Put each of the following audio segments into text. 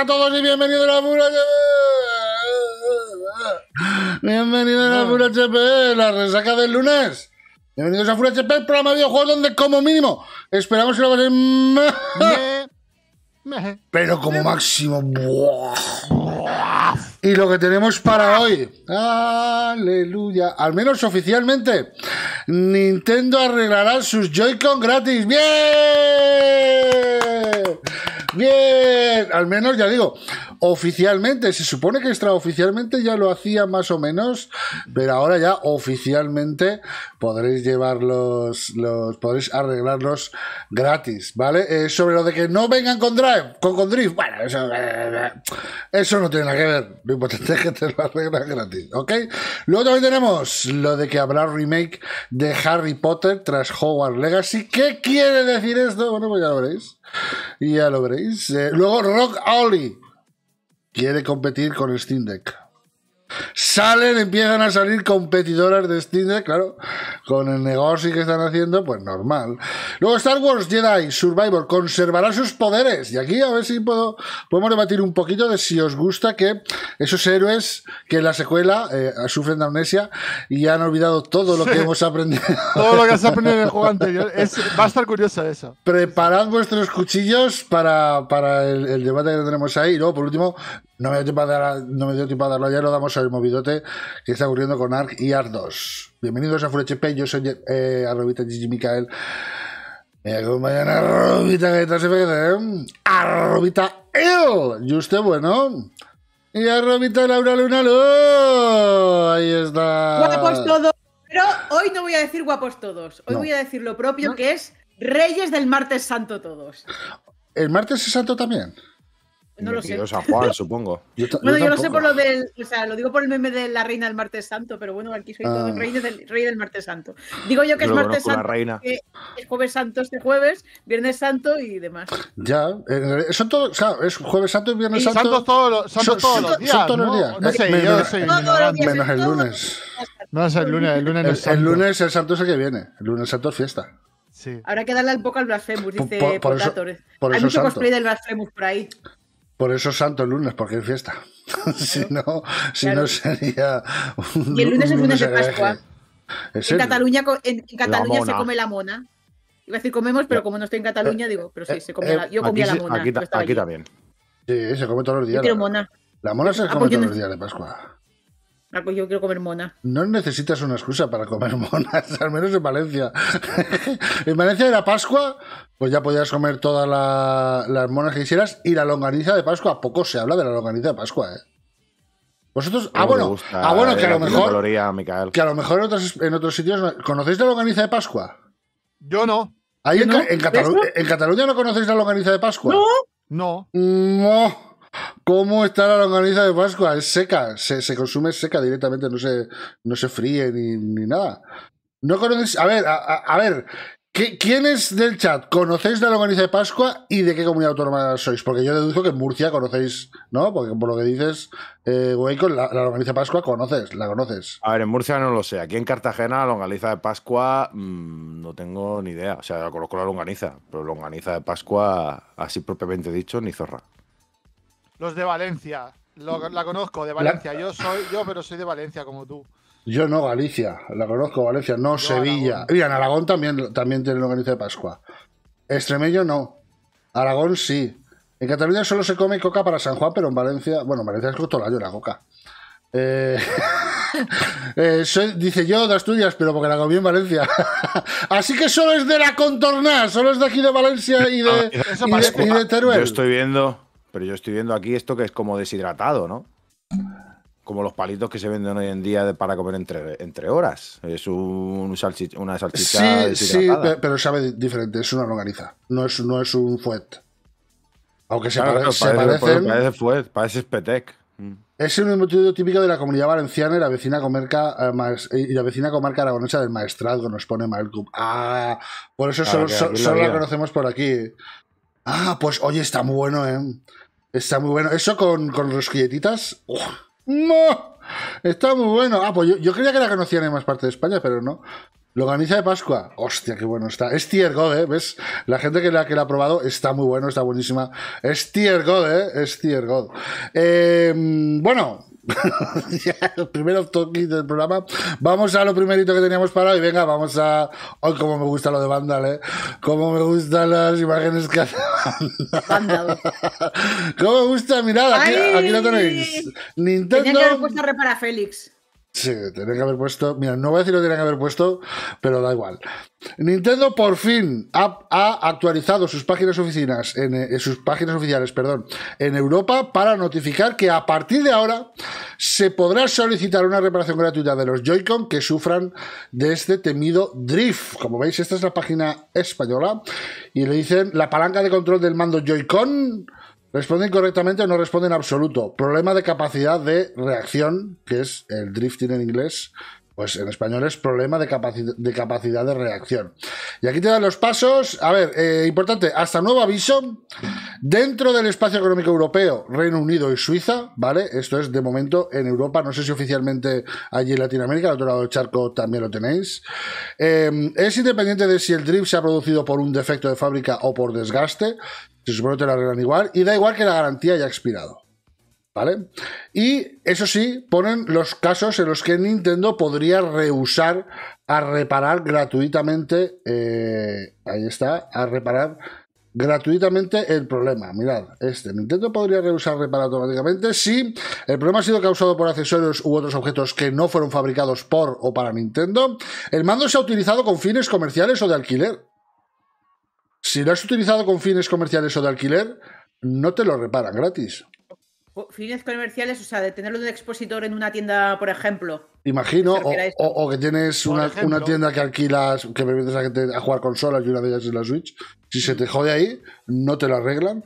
a todos y bienvenidos a la a la la resaca del lunes. Bienvenidos a Full HP, el programa de videojuegos donde como mínimo esperamos que lo pasen. Pero como máximo. Y lo que tenemos para hoy. Aleluya. Al menos oficialmente. Nintendo arreglará sus Joy-Con gratis. ¡Bien! Bien, al menos ya digo, oficialmente, se supone que extraoficialmente ya lo hacía más o menos, pero ahora ya oficialmente podréis llevarlos, los, podréis arreglarlos gratis, ¿vale? Eh, sobre lo de que no vengan con Drive, con, con Drift, bueno, eso, eh, eh, no tiene nada que ver, lo importante es que te lo arreglan gratis, ¿ok? Luego también tenemos lo de que habrá remake de Harry Potter tras Howard Legacy, ¿qué quiere decir esto? Bueno, pues ya lo veréis. Y ya lo veréis. luego Rock Ollie quiere competir con Steam Deck salen, empiezan a salir competidoras de Steam claro, con el negocio que están haciendo, pues normal. Luego Star Wars Jedi Survivor conservará sus poderes. Y aquí a ver si puedo, podemos debatir un poquito de si os gusta que esos héroes que en la secuela eh, sufren amnesia y han olvidado todo lo que hemos aprendido. todo lo que has aprendido en el juego anterior. va a estar curiosa eso. Preparad vuestros cuchillos para, para el, el, debate que tenemos ahí. Y luego, por último, no me dio tiempo a, a darlo ya, lo damos al movidote que está ocurriendo con ARC y ARC2. Bienvenidos a FullHP, yo soy eh, Arrobita Gigi Micael. Me acompañan Arrobita que FD, Arrobita EO y usted bueno. Y Arrobita Laura Luna Ahí está. Guapos todos. Pero hoy no voy a decir guapos todos. Hoy voy a decir lo propio que es Reyes del Martes Santo todos. ¿El Martes es Santo también? No lo sé. supongo. Yo bueno, yo, no lo sé por lo del. O sea, lo digo por el meme de la reina del martes santo, pero bueno, aquí soy todo el ah. rey del, rey del martes santo. Digo yo que es martes santo. Que es jueves santo este jueves, viernes santo y demás. Ya, eh, eh, son todos. O sea, es jueves santo y viernes santo. Santos todos los, son, todos los días. Son todos los días. No, no sé, menos, el lunes. No, es el lunes, el lunes es santo. El lunes el santo es el que viene. El lunes santo es fiesta. Sí. Habrá que darle un poco al Blasphemous, dice por, eso, Hay mucho cosplay del Blasphemous por ahí. Por eso Santo el lunes, porque es fiesta. si no, si no sería. Un, y el lunes, es lunes de Pascua. en, Cataluña, en, Cataluña se come la mona. Iba a decir comemos, pero como no estoy en Cataluña, digo, pero sí, eh, se come la, eh, yo comía la mona. Aquí, también. Sí, se come todos los días. Yo mona. La mona se ah, come pues todos los días de Pascua. Ah, pues yo quiero comer mona. No necesitas una excusa para comer monas, al menos en Valencia. en Valencia era Pascua, pues ya podías comer todas las monas que quisieras. Y la longaniza de Pascua, poco se habla de la longaniza de Pascua, ¿eh? Vosotros, ah bueno, ah, bueno, que a lo mejor. a lo mejor en otros, en otros sitios. ¿Conocéis la longaniza de Pascua? Yo no. en, en, Cataluña no conocéis la longaniza de Pascua? No. No. ¿Cómo está la longaniza de Pascua? Es seca, se, consume seca directamente, no se, no se fríe ni, nada. No A ver, a, a ¿quién ¿Quiénes del chat conocéis la longaniza de Pascua y de qué comunidad autónoma sois? Porque yo deduzco que en Murcia conocéis, ¿no? Porque por lo que dices, eh, güey, la, longaniza de Pascua conoces, la conoces. A ver, en Murcia no lo sé. Aquí en Cartagena, la longaniza de Pascua, mm, no tengo ni idea. O sea, conozco la longaniza, pero longaniza de Pascua, así propiamente dicho, ni zorra. Los de Valencia. la conozco, de Valencia. Yo soy, yo, pero soy de Valencia como tú. Yo no, Galicia. La conozco, Valencia. No, Sevilla. Aragón. Aragón también, también tienen que de Pascua. Extremello no. Aragón sí. En Cataluña solo se come coca para San Juan, pero en Valencia, bueno, en Valencia es todo el año la coca. Eh, eh, dice yo de Asturias, pero porque la comí en Valencia. Así que solo es de la contorna, solo es de aquí de Valencia y de, ah, y de Teruel. Yo estoy viendo, pero yo estoy viendo aquí esto que es como deshidratado, ¿no? Como los palitos que se venden hoy en día para comer entre, horas. Es un una salchicha. deshidratada. sí, pero sabe diferente. Es una longaniza. No es, no es un fuet. Aunque se, parecen... parece fuet, parece Es un motivo típico de la comunidad valenciana y la vecina comarca, eh, y la vecina comarca aragonesa del maestrazgo, nos pone Malcub. Ah, por eso solo, solo la conocemos por aquí. Ah, pues oye, está muy bueno, ¿eh? Está muy bueno. Eso con, con rosquilletitas. Uf. ¡No! Está muy bueno. Ah, pues yo, creía que la conocían en más parte de España, pero no. Loganiza de Pascua. Hostia, qué bueno está. Es tier God, ¿eh? ¿Ves? La gente que la, que la ha probado está muy bueno, está buenísima. Es tier God, ¿eh? Es tier God. Eh, bueno, los primeros toques del programa. Vamos a lo primerito que teníamos para hoy. Venga, vamos a. Hoy, como me gusta lo de Vandal, ¿eh? Como me gustan las imágenes que hace Vandal. como me gusta, mirad, aquí, lo tenéis. Nintendo. Tenía que haber puesto repara Félix. Sí, tenían que haber puesto. Mira, no voy a decir lo que que haber puesto, pero da igual. Nintendo por fin ha, actualizado sus páginas oficinas en, eh, sus páginas oficiales, perdón, en Europa para notificar que a partir de ahora se podrá solicitar una reparación gratuita de los Joy-Con que sufran de este temido drift. Como veis, esta es la página española y le dicen la palanca de control del mando Joy-Con Responden correctamente o no responden absoluto. Problema de capacidad de reacción, que es el drifting en inglés, pues en español es problema de, de capacidad de reacción. Y aquí te dan los pasos. A ver, eh, importante, hasta nuevo aviso. Dentro del espacio económico europeo, Reino Unido y Suiza, ¿vale? Esto es de momento en Europa. No sé si oficialmente allí en Latinoamérica, al otro lado del charco también lo tenéis. Em, es independiente de si el drift se ha producido por un defecto de fábrica o por desgaste. Se supone que te lo arreglan igual. Y da igual que la garantía haya expirado. ¿Vale? Y eso sí, ponen los casos en los que Nintendo podría rehusar a reparar gratuitamente, eh, ahí está, a reparar gratuitamente el problema. Mirad, este Nintendo podría rehusar reparar automáticamente si el problema ha sido causado por accesorios u otros objetos que no fueron fabricados por o para Nintendo, el mando se ha utilizado con fines comerciales o de alquiler. Si lo has utilizado con fines comerciales o de alquiler, no te lo reparan gratis fines comerciales, o sea, de tenerlo de un expositor en una tienda, por ejemplo. Imagino, o, que tienes una, tienda que alquilas, que permites a gente a jugar consolas y una de ellas es la Switch. Si se te jode ahí, no te la arreglan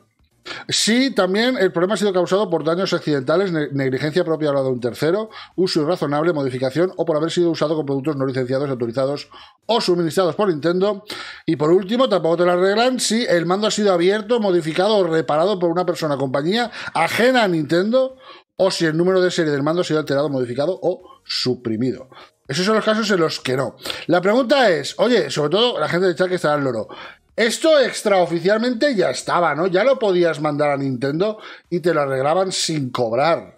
si también el problema ha sido causado por daños accidentales, negligencia propia de un tercero, uso irrazonable, modificación o por haber sido usado con productos no licenciados, autorizados o suministrados por Nintendo. Y por último, tampoco te lo arreglan si el mando ha sido abierto, modificado o reparado por una persona o compañía ajena a Nintendo o si el número de serie del mando ha sido alterado, modificado o suprimido. Esos son los casos en los que no. La pregunta es, oye, sobre todo la gente de chat que está al loro, esto extraoficialmente ya estaba, ¿no? Ya lo podías mandar a Nintendo y te lo arreglaban sin cobrar.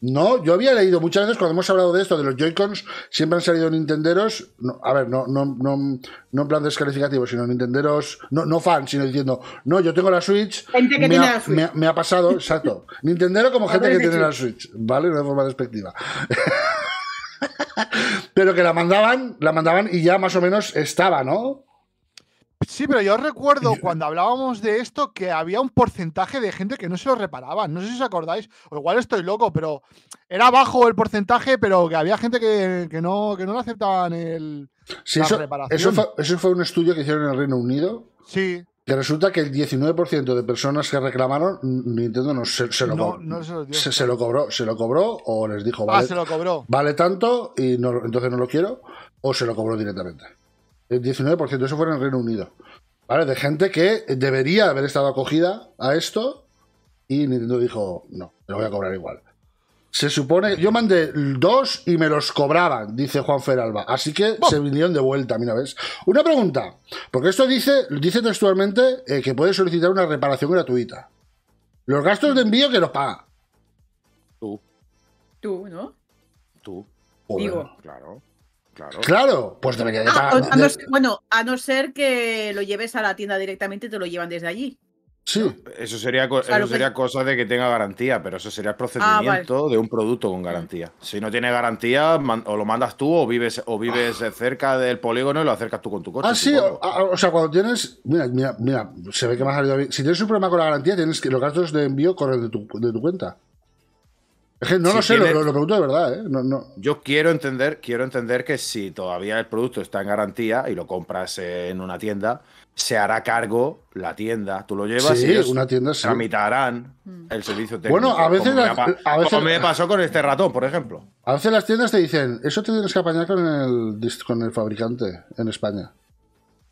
No, yo había leído muchas veces cuando hemos hablado de esto, de los Joy-Cons, siempre han salido Nintenderos, a ver, no, no, no, no en plan descalificativo, sino Nintenderos, no, no fan, sino diciendo, no, yo tengo la Switch, gente que me, tiene ha, la Switch. Me, me, ha pasado, exacto, Nintendero como gente que tiene la Switch, ¿vale? De forma despectiva. Pero que la mandaban, la mandaban y ya más o menos estaba, ¿no? Sí, pero yo recuerdo eh, cuando hablábamos de esto que había un porcentaje de gente que no se lo reparaba. No sé si os acordáis, o igual estoy loco, pero era bajo el porcentaje, pero que había gente que, no, que no aceptaban el, la eso, reparación. Eso fue, un estudio que hicieron en el Reino Unido. Sí que resulta que el 19% de personas que reclamaron, Nintendo no, se, lo cobró. se, lo cobró. Se lo cobró o les dijo, ah, vale, se lo cobró. vale tanto y entonces no lo quiero, o se lo cobró directamente. El 19%, eso fue en el Reino Unido. ¿Vale? De gente que debería haber estado acogida a esto y Nintendo dijo, no, te lo voy a cobrar igual. Se supone, yo mandé dos y me los cobraban, dice Juan Feralba. Así que oh. se vinieron de vuelta, mira, ¿ves? Una pregunta, porque esto dice, dice textualmente eh, que puedes solicitar una reparación gratuita. Los gastos de envío que los paga. Tú. Tú, ¿no? Tú. Claro. Claro. pues bueno, a no ser que lo lleves a la tienda directamente te lo llevan desde allí. Sí. Eso sería, sería cosa de que tenga garantía, pero eso sería el ah, procedimiento de un producto con garantía. Si no tiene garantía, o lo mandas tú o vives, o vives ah. cerca del polígono y lo acercas tú con tu coche. Ah, sí. O, sea, cuando tienes. Mira, mira, se ve que más ha Si tienes un problema con la garantía, tienes que los gastos de envío corren de tu, de tu cuenta no lo sé, lo, pregunto de verdad. ¿eh? Yo quiero entender, quiero entender que si todavía el producto está en garantía y lo compras en una tienda, se hará cargo la tienda. Tú lo llevas y una tienda, se tramitarán mm. el servicio técnico. Bueno, a veces, como me, pasó con este ratón, por ejemplo. A veces las tiendas te dicen, eso te tienes que apañar con el, con el fabricante en España.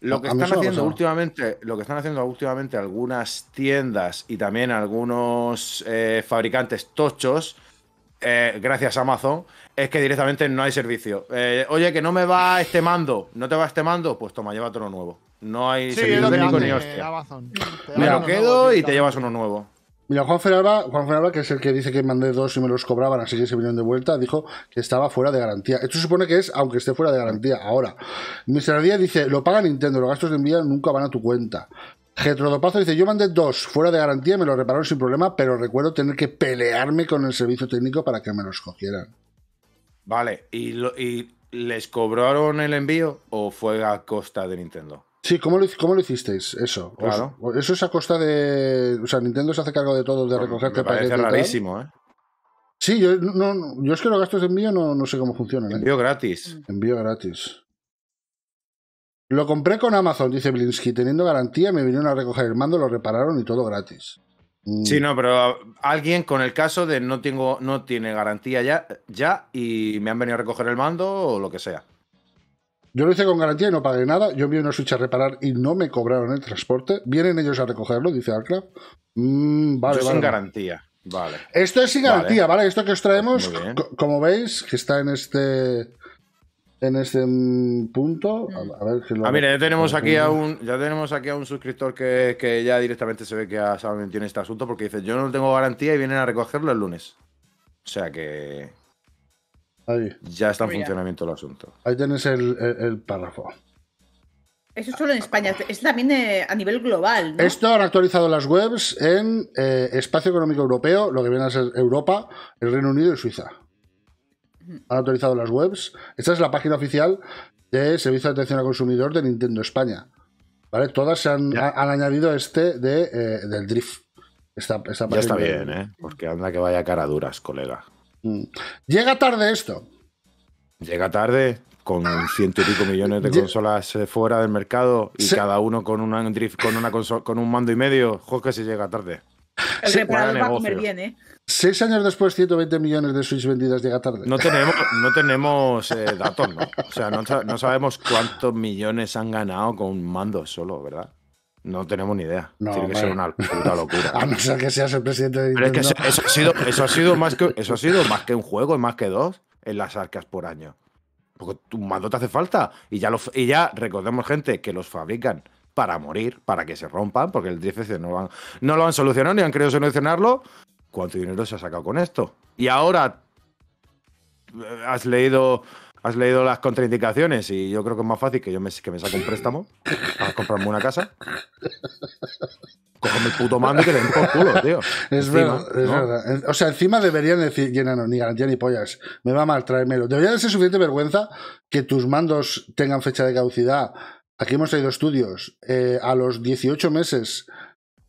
Lo que, están haciendo últimamente, lo que están haciendo últimamente algunas tiendas y también algunos eh, fabricantes tochos eh, gracias a Amazon, es que directamente no hay servicio. Eh, oye, que no me va este mando, no te va este mando, pues toma, llévate uno nuevo. No hay servicio técnico ni hostia. Me lo quedo y te llevas uno nuevo. Mira, Juan Feralba, Juan que es el que dice que mandé dos y me los cobraban, así que se vinieron de vuelta, dijo que estaba fuera de garantía. Esto supone que es aunque esté fuera de garantía. Ahora, Mr. Díaz dice, lo paga Nintendo, los gastos de envío nunca van a tu cuenta. Getrodopazo dice, yo mandé dos fuera de garantía, me lo repararon sin problema, pero recuerdo tener que pelearme con el servicio técnico para que me los cogieran. Vale, ¿y, les cobraron el envío o fue a costa de Nintendo? Sí, ¿cómo lo, lo hicisteis? Eso. Claro. eso es a costa de... O sea, Nintendo se hace cargo de todo, de recogerte paquete. parece rarísimo, ¿eh? Sí, yo, no, yo es que los gastos de envío no, no sé cómo funcionan. ¿eh? Envío gratis. Envío gratis. Lo compré con Amazon, dice Blinsky, teniendo garantía, me vinieron a recoger el mando, lo repararon y todo gratis. Mm. Sí, no, pero alguien con el caso de no tengo, no tiene garantía ya, ya y me han venido a recoger el mando o lo que sea. Yo lo hice con garantía y no pagué nada. Yo vi una Switch a reparar y no me cobraron el transporte. Vienen ellos a recogerlo, dice Alcraft. Mm, vale, Sin garantía. Vale. Esto es sin garantía, ¿vale? Esto que os traemos, como veis, que está en este en este punto. A, mm. ver ah, mira, ya tenemos aquí a un, ya tenemos aquí a un suscriptor que, ya directamente se ve que tiene este asunto porque dice, yo no tengo garantía y vienen a recogerlo el lunes. O sea que. Ahí. Ya está en funcionamiento el asunto. Ahí tienes el, párrafo. Eso solo en España, es también eh, a nivel global. Esto han actualizado las webs en eh, Espacio Económico Europeo, lo que viene a ser Europa, el Reino Unido y Suiza han autorizado las webs. Esta es la página oficial de Servicio de Atención al Consumidor de Nintendo España. ¿Vale? Todas han, añadido este de, eh, del Drift. ya está bien, ¿eh? Porque anda que vaya cara duras, colega. Mm. Llega tarde esto. Llega tarde con ciento y pico millones de consolas eh, fuera del mercado y cada uno con, una con, una con un mando y medio. Joder, que se llega tarde. El reparador va a comer bien, ¿eh? Seis años después, 120 millones de Switch vendidas llega tarde. No tenemos, no tenemos eh, datos, ¿no? O sea, no, sabemos cuántos millones han ganado con un mando solo, ¿verdad? No tenemos ni idea. Tiene que ser una locura. a no ser que seas el presidente de eso, ha sido, eso, ha sido, más que, eso ha sido más que un juego y más que dos en las arcas por año. Porque un mando te hace falta. Y ya, y ya recordemos, gente, que los fabrican para morir, para que se rompan, porque el 10 no no lo han solucionado ni han querido solucionarlo. ¿Cuánto dinero se ha sacado con esto? Y ahora eh, has leído has leído las contraindicaciones y yo creo que es más fácil que yo me, que me saque un préstamo para comprarme una casa. Cógeme el puto mando y que le den por culo, tío. Es, verdad, es verdad, O sea, encima deberían decir, llena no, ni garantía ni pollas, me va a mal traérmelo. Debería de ser suficiente vergüenza que tus mandos tengan fecha de caducidad Aquí hemos traído estudios. Eh, a los 18 meses,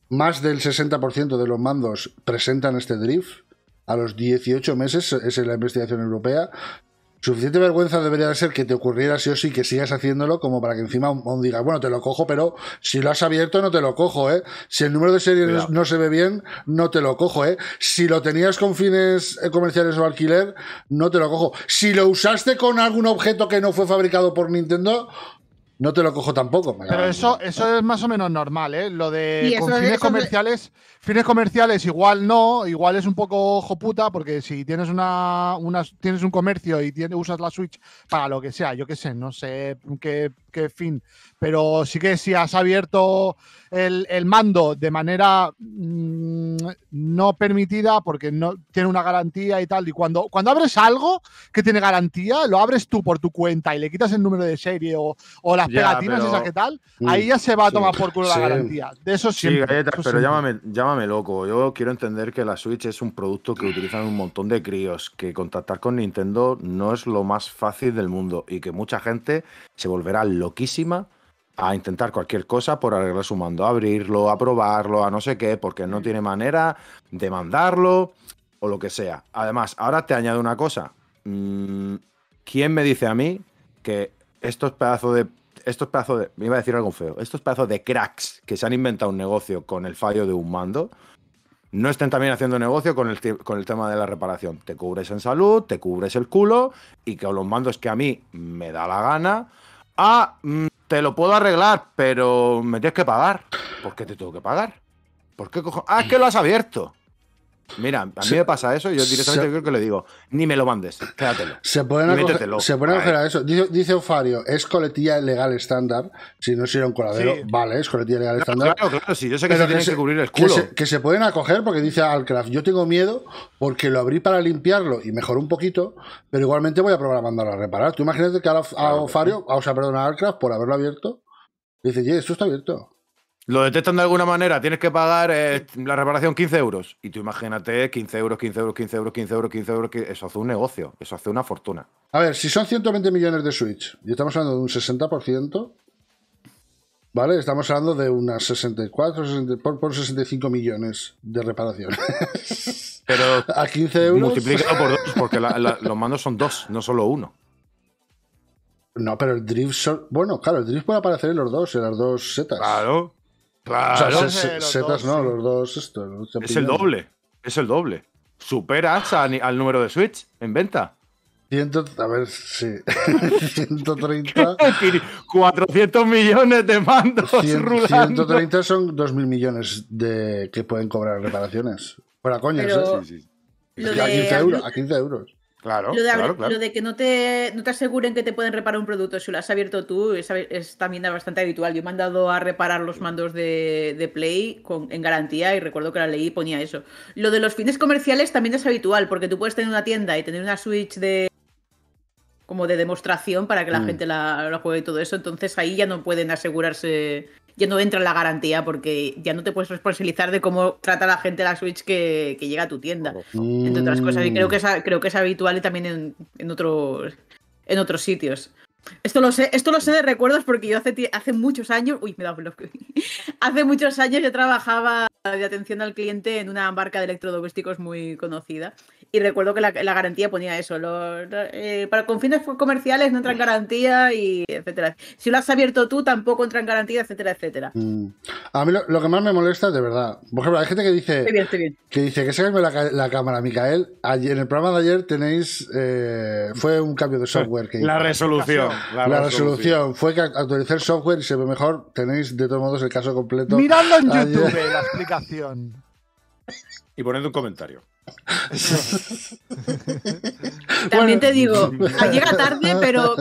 más del 60% de los mandos presentan este drift. A los 18 meses, es la investigación europea. Suficiente vergüenza debería ser que te ocurriera sí o sí que sigas haciéndolo como para que encima un, diga, bueno, te lo cojo, pero si lo has abierto no te lo cojo, ¿eh? Si el número de series no se ve bien, no te lo cojo, ¿eh? Si lo tenías con fines eh, comerciales o alquiler, no te lo cojo. Si lo usaste con algún objeto que no fue fabricado por Nintendo, no te lo cojo tampoco. Pero eso, eso es más o menos normal, ¿eh? Lo de fines comerciales, fines comerciales igual no, igual es un poco ojo porque si tienes una, tienes un comercio y usas la Switch para lo que sea, yo qué sé, no sé qué que fin. Pero sí que si has abierto el, mando de manera mm, no permitida, porque no tiene una garantía y tal, y cuando, cuando abres algo que tiene garantía, lo abres tú por tu cuenta y le quitas el número de serie o, las pegatinas y que tal, ahí ya se va a tomar por culo la garantía. De eso sí. Galletas, pero llámame loco. Yo quiero entender que la Switch es un producto que utilizan un montón de críos, que contactar con Nintendo no es lo más fácil del mundo y que mucha gente se volverá loquísima a intentar cualquier cosa por arreglar su mando, a abrirlo, a probarlo, a no sé qué, porque no tiene manera de mandarlo o lo que sea. Además, ahora te añado una cosa. Mm, ¿Quién me dice a mí que estos pedazos de... Estos pedazos de... Me iba a decir algo feo. Estos pedazos de cracks que se han inventado un negocio con el fallo de un mando, no estén también haciendo negocio con el, con el tema de la reparación. Te cubres en salud, te cubres el culo y que los mandos que a mí me da la gana, ah, mm, te lo puedo arreglar, pero me tienes que pagar. ¿Por qué te tengo que pagar? ¿Por qué cojo? Ah, es que lo has abierto. Mira, a mí me pasa eso y yo directamente creo que le digo, ni me lo mandes, quédatelo. Se pueden acoger se a, eso. Dice, Ofario, es coletilla legal estándar. Si no un coladero, vale, es coletilla legal estándar. Claro, claro, sí, yo sé que se tiene que, cubrir el culo. Que se, pueden acoger porque dice Alcraft, yo tengo miedo porque lo abrí para limpiarlo y mejoró un poquito, pero igualmente voy a probar a mandarlo a reparar. Tú imagínate que ahora a Ofario, o sea, perdón, a Alcraft por haberlo abierto, dice, oye, esto está abierto lo detectan de alguna manera, tienes que pagar eh, la reparación 15 euros. Y tú imagínate 15 euros, 15 euros, 15 euros, 15 euros, 15 euros. Eso hace un negocio, eso hace una fortuna. A ver, si son 120 millones de Switch y estamos hablando de un 60%, ¿vale? Estamos hablando de unas 64, por, 65 millones de reparación. Pero a 15 euros. Multiplícalo por dos, porque los mandos son dos, no solo uno. No, pero el drift. Bueno, claro, el drift puede aparecer en los dos, en las dos setas. Claro. Claro, setas no, los dos esto, es el doble, es el doble. Superas al número de Switch en venta. a ver, sí. 130. 400 millones de mandos. 130 son 2.000 millones de que pueden cobrar reparaciones. Fuera coñas, Sí, sí. ¿eh? a 15 euros. Claro, lo de, que no te, te, aseguren que te pueden reparar un producto si lo has abierto tú es, también bastante habitual. Yo me han dado a reparar los mandos de, Play con, en garantía y recuerdo que la leí ponía eso. Lo de los fines comerciales también es habitual porque tú puedes tener una tienda y tener una Switch de como de demostración para que la mm. gente la, juegue y todo eso. Entonces ahí ya no pueden asegurarse ya no entra en la garantía porque ya no te puedes responsabilizar de cómo trata la gente la Switch que, llega a tu tienda. Entre otras cosas. Y creo mm. que es, creo que es habitual también en, en, otros, en otros sitios. Esto lo sé, esto lo sé de recuerdos porque yo hace, hace muchos años, uy, me da bloque hace muchos años yo trabajaba de atención al cliente en una marca de electrodomésticos muy conocida y recuerdo que la, garantía ponía eso, eh, para con fines comerciales no entra garantía y etcétera. Si lo has abierto tú tampoco entran garantía, etcétera, etcétera. Mm. A mí lo, que más me molesta de verdad, por ejemplo, hay gente que dice que dice que se la, la cámara, Micael, en el programa de ayer tenéis eh, fue un cambio de software que la resolución. La, resolución. Fue que actualicé el software y se ve mejor. Tenéis de todos modos el caso completo. Mirando en YouTube la explicación. Y poniendo un comentario. También te digo, ah, llega tarde, pero.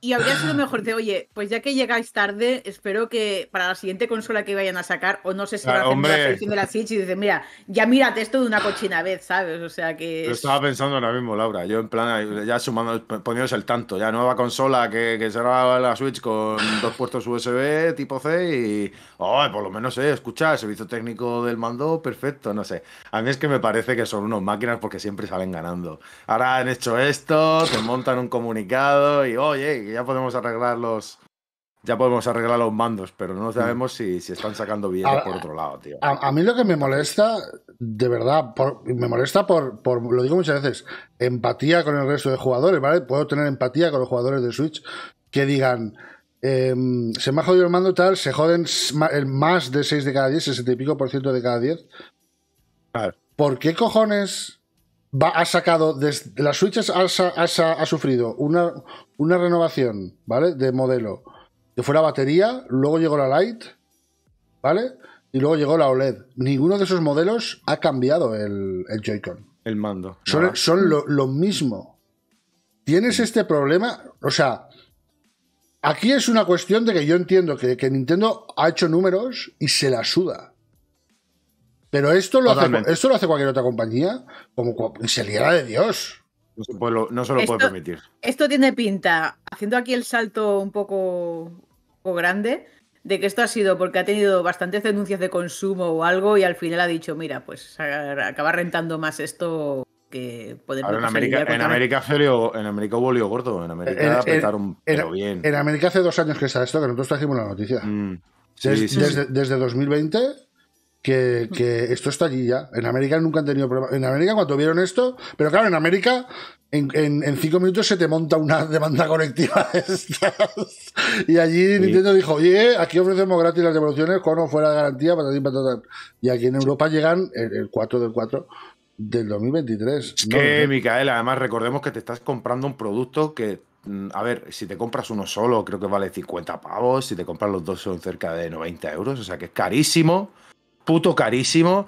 Y habría sido mejor de, oye, pues ya que llegáis tarde, espero que para la siguiente consola que vayan a sacar, o no sé si va a hacer la de la Switch y dicen, mira, ya mírate esto de una cochina vez, ¿sabes? O sea que. Lo estaba pensando ahora mismo, Laura. Yo, en plan, ya sumando, poniéndose el tanto, ya nueva consola que, que será la Switch con dos puertos USB tipo C y. Oh, por lo menos, eh, escucha, el servicio técnico del mando, perfecto, no sé. A mí es que me parece que son unos máquinas porque siempre salen ganando. Ahora han hecho esto, se montan un comunicado y oye, ya podemos arreglar los, ya podemos arreglar los mandos, pero no mm. sabemos si, si están sacando bien por otro lado, tío. A, mí lo que me molesta, de verdad, me molesta por, lo digo muchas veces, empatía con el resto de jugadores, ¿vale? Puedo tener empatía con los jugadores de Switch que digan, em, se me ha jodido el mando tal, se joden más de 6 de cada 10, 60 y pico por ciento de cada 10. Claro. ¿por qué cojones ha sacado, desde, las Switch ha, sufrido una, una, renovación, ¿vale? De modelo, que fue la batería, luego llegó la Lite, ¿vale? Y luego llegó la OLED. Ninguno de esos modelos ha cambiado el, Joy-Con. El mando. Son, lo, mismo. Tienes este problema, o sea, Aquí es una cuestión de que yo entiendo que, que, Nintendo ha hecho números y se la suda. Pero esto lo, hace, esto lo hace cualquier otra compañía, como se liera de Dios. No se, puede, lo puede permitir. Esto tiene pinta, haciendo aquí el salto un poco, grande, de que esto ha sido porque ha tenido bastantes denuncias de consumo o algo y al final ha dicho, mira, pues acaba rentando más esto que poder... hacer. en América, en América, en América hubo lío gordo, en América en, pero bien. En América hace dos años que está esto, que nosotros trajimos la noticia. Mm. desde, sí, sí. desde 2020 que, esto está allí ya. En América nunca han tenido problemas. En América cuando vieron esto, pero claro, en América en, en, cinco minutos se te monta una demanda colectiva Y allí Nintendo dijo, oye, aquí ofrecemos gratis las devoluciones con o fuera de garantía, ti total Y aquí en Europa llegan el, 4 del 4 del 2023. Es que, Micael, además recordemos que te estás comprando un producto que mm, a ver, si te compras uno solo, creo que vale 50 pavos. Si te compras los dos, son cerca de 90 euros. O sea que es carísimo puto carísimo.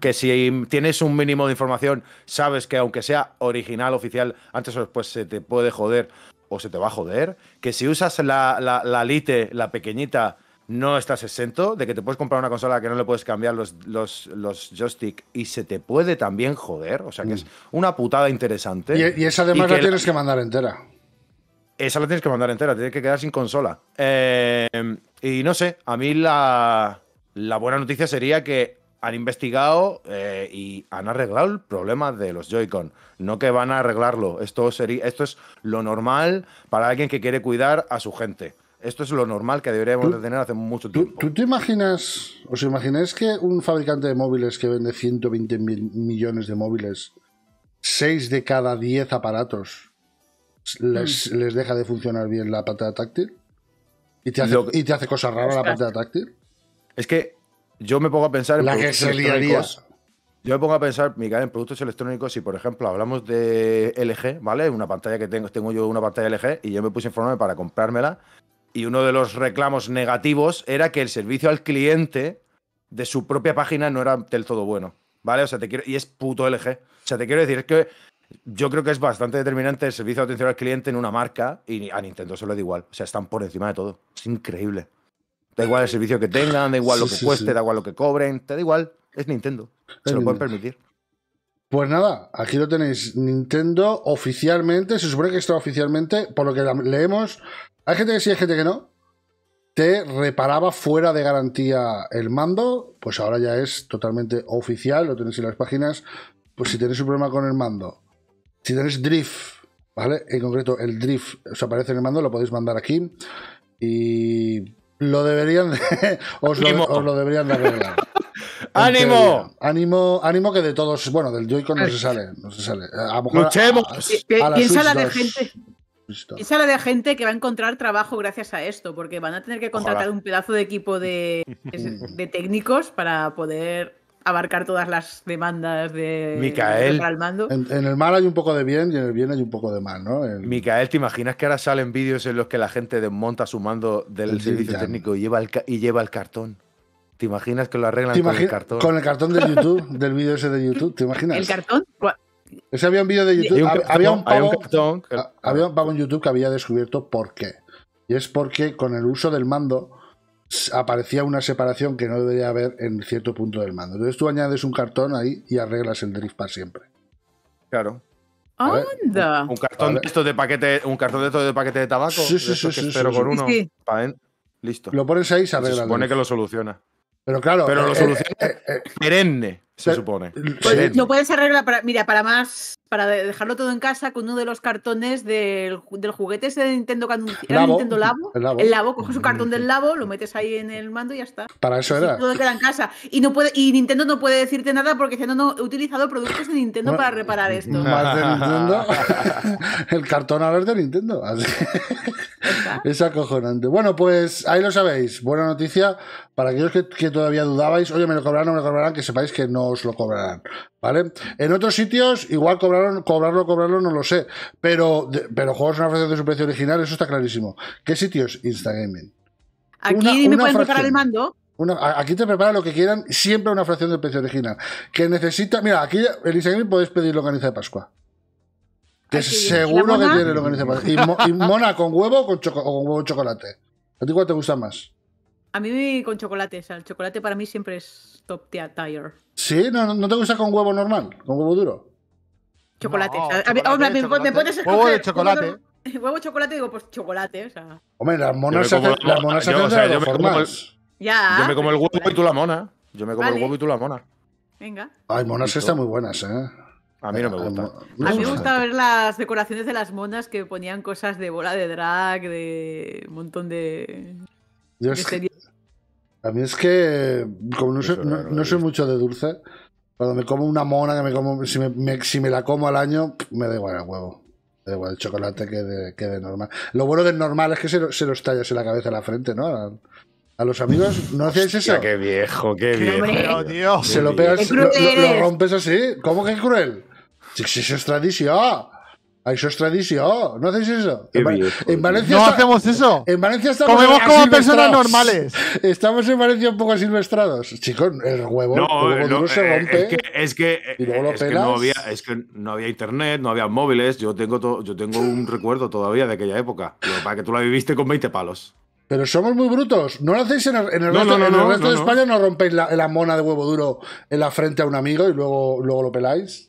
que si tienes un mínimo de información, sabes que aunque sea original, oficial, antes o después se te puede joder o se te va a joder. Que si usas la, la, Lite, la pequeñita, no estás exento de que te puedes comprar una consola que no le puedes cambiar los, los, los joystick y se te puede también joder. O sea que es mm. una putada interesante. Y, esa además la tienes que mandar entera. Esa la tienes que mandar entera, tienes que quedar sin consola. Eh, y no sé, a mí la. La buena noticia sería que han investigado eh, y han arreglado el problema de los Joy-Con. No que van a arreglarlo. Esto, sería, esto es lo normal para alguien que quiere cuidar a su gente. Esto es lo normal que deberíamos de tener hace mucho tiempo. ¿tú, te imaginas, os imagináis que un fabricante de móviles que vende 120 millones de móviles, 6 de cada 10 aparatos mm. les, deja de funcionar bien la pantalla táctil? ¿Y te hace, y te hace cosas raras la pantalla táctil? Es que yo me pongo a pensar en la Yo me pongo a pensar, Miguel, en productos electrónicos, si por ejemplo hablamos de LG, ¿vale? Una pantalla que tengo, tengo yo una pantalla LG y yo me puse a informarme para comprármela y uno de los reclamos negativos era que el servicio al cliente de su propia página no era del todo bueno, ¿vale? O sea, te quiero y es puto LG. O sea, te quiero decir, es que yo creo que es bastante determinante el servicio de atención al cliente en una marca y a Nintendo se lo da igual. O sea, están por encima de todo. Es increíble. Da igual el eh, servicio que tengan, da igual lo que cueste, da igual lo que cobren, te da igual. Es Nintendo. se lo pueden permitir. Pues nada, aquí lo tenéis. Nintendo oficialmente, se supone que está oficialmente, por lo que leemos, hay gente que sí, hay gente que no. Te reparaba fuera de garantía el mando, pues ahora ya es totalmente oficial, lo tenéis en las páginas. Pues si tenéis un problema con el mando, si tenéis drift, ¿vale? En concreto, el drift os aparece en el mando, lo podéis mandar aquí. Y lo deberían, os, lo, deberían de arreglar. ¡Ánimo! Ánimo, ánimo que de todos, bueno, del Joy-Con no se sale, no se sale. Eh, eh, piensa la de gente. la de gente que va a encontrar trabajo gracias a esto, porque van a tener que contratar un pedazo de equipo de, de técnicos para poder abarcar todas las demandas de Micael. mando. En, el mal hay un poco de bien y en el bien hay un poco de mal, ¿no? Micael, ¿te imaginas que ahora salen vídeos en los que la gente desmonta su mando del servicio técnico y lleva el, y lleva el cartón? ¿Te imaginas que lo arreglan con el cartón? Con el cartón de YouTube, del vídeo ese de YouTube, ¿te imaginas? ¿El cartón? Ese había un vídeo de YouTube. había, un pago. había un en YouTube que había descubierto por qué. Y es porque con el uso del mando aparecía una separación que no debería haber en cierto punto del mando. Entonces tú añades un cartón ahí y arreglas el drift para siempre. Claro. Ah, anda. Un cartón de esto de paquete, un cartón de paquete de tabaco. Sí, sí, sí, Pero por uno. Listo. Lo pones ahí y se arregla. Se supone que lo soluciona. Pero claro. Pero lo eh, soluciona eh, eh, perenne, se supone. Pues lo puedes arreglar para. Mira, para más para dejarlo todo en casa con uno de los cartones del, del juguete ese de Nintendo cuando Nintendo Labo, el Labo. El coges un cartón del Labo, lo metes ahí en el mando y ya está. Para eso era. Todo queda en casa. Y, no puede, y Nintendo no puede decirte nada porque diciendo no, he utilizado productos de Nintendo para reparar esto. el cartón a ver de Nintendo. Es acojonante. Bueno, pues ahí lo sabéis. Buena noticia para aquellos que, todavía dudabais. Oye, me lo cobrarán, no me lo cobrarán, que sepáis que no os lo cobrarán. ¿Vale? En otros sitios, igual cobraron, cobrarlo, cobrarlo, no lo sé. Pero, pero juegos una fracción de su precio original, eso está clarísimo. ¿Qué sitios? Instagaming. Aquí me pueden preparar el mando. aquí te preparan lo que quieran, siempre una fracción del precio original. Que necesita. Mira, aquí en Instagram podéis pedir longaniza de Pascua. Que seguro que tiene longaniza de Pascua. Y, mona con huevo con o con huevo chocolate. ¿A ti cuál te gusta más? A mí con chocolate, o sea, el chocolate para mí siempre es top tier. Sí, no, no te gusta con huevo normal, con huevo duro. Chocolate. chocolate, hombre, Me, Huevo de chocolate. Huevo, chocolate, digo, pues chocolate, o sea. Hombre, las monas se hacen yo me como el, Yo me como el huevo y tú la mona. Yo me como el huevo y tú la mona. Venga. Hay monas que están muy buenas, ¿eh? A mí no me gusta. A mí me gusta ver las decoraciones de las monas que ponían cosas de bola de drag, de un montón de. A mí es que, como no, soy, mucho de dulce, cuando me como una mona, que me como, si, me, la como al año, me da igual el huevo. Me da igual el chocolate que de, normal. Lo bueno del normal es que se, se los tallas en la cabeza, en la frente, ¿no? A, los amigos, ¿no hacíais eso? qué viejo, qué viejo. Dios. Se lo pegas, lo, rompes así. ¿Cómo que es cruel? Si, si eso es tradición. Eso es tradición. ¿No hacéis eso? En, no hacemos eso. En Valencia estamos Comemos como personas normales. Estamos en Valencia un poco asilvestrados. Chicos, el huevo, no, se rompe. Es que, no había, es que no había internet, no había móviles. Yo tengo, yo tengo un recuerdo todavía de aquella época. Para que tú la viviste con 20 palos. Pero somos muy brutos. No lo hacéis en el, resto, resto de España, no rompéis la, la, mona de huevo duro en la frente a un amigo y luego, luego lo peláis.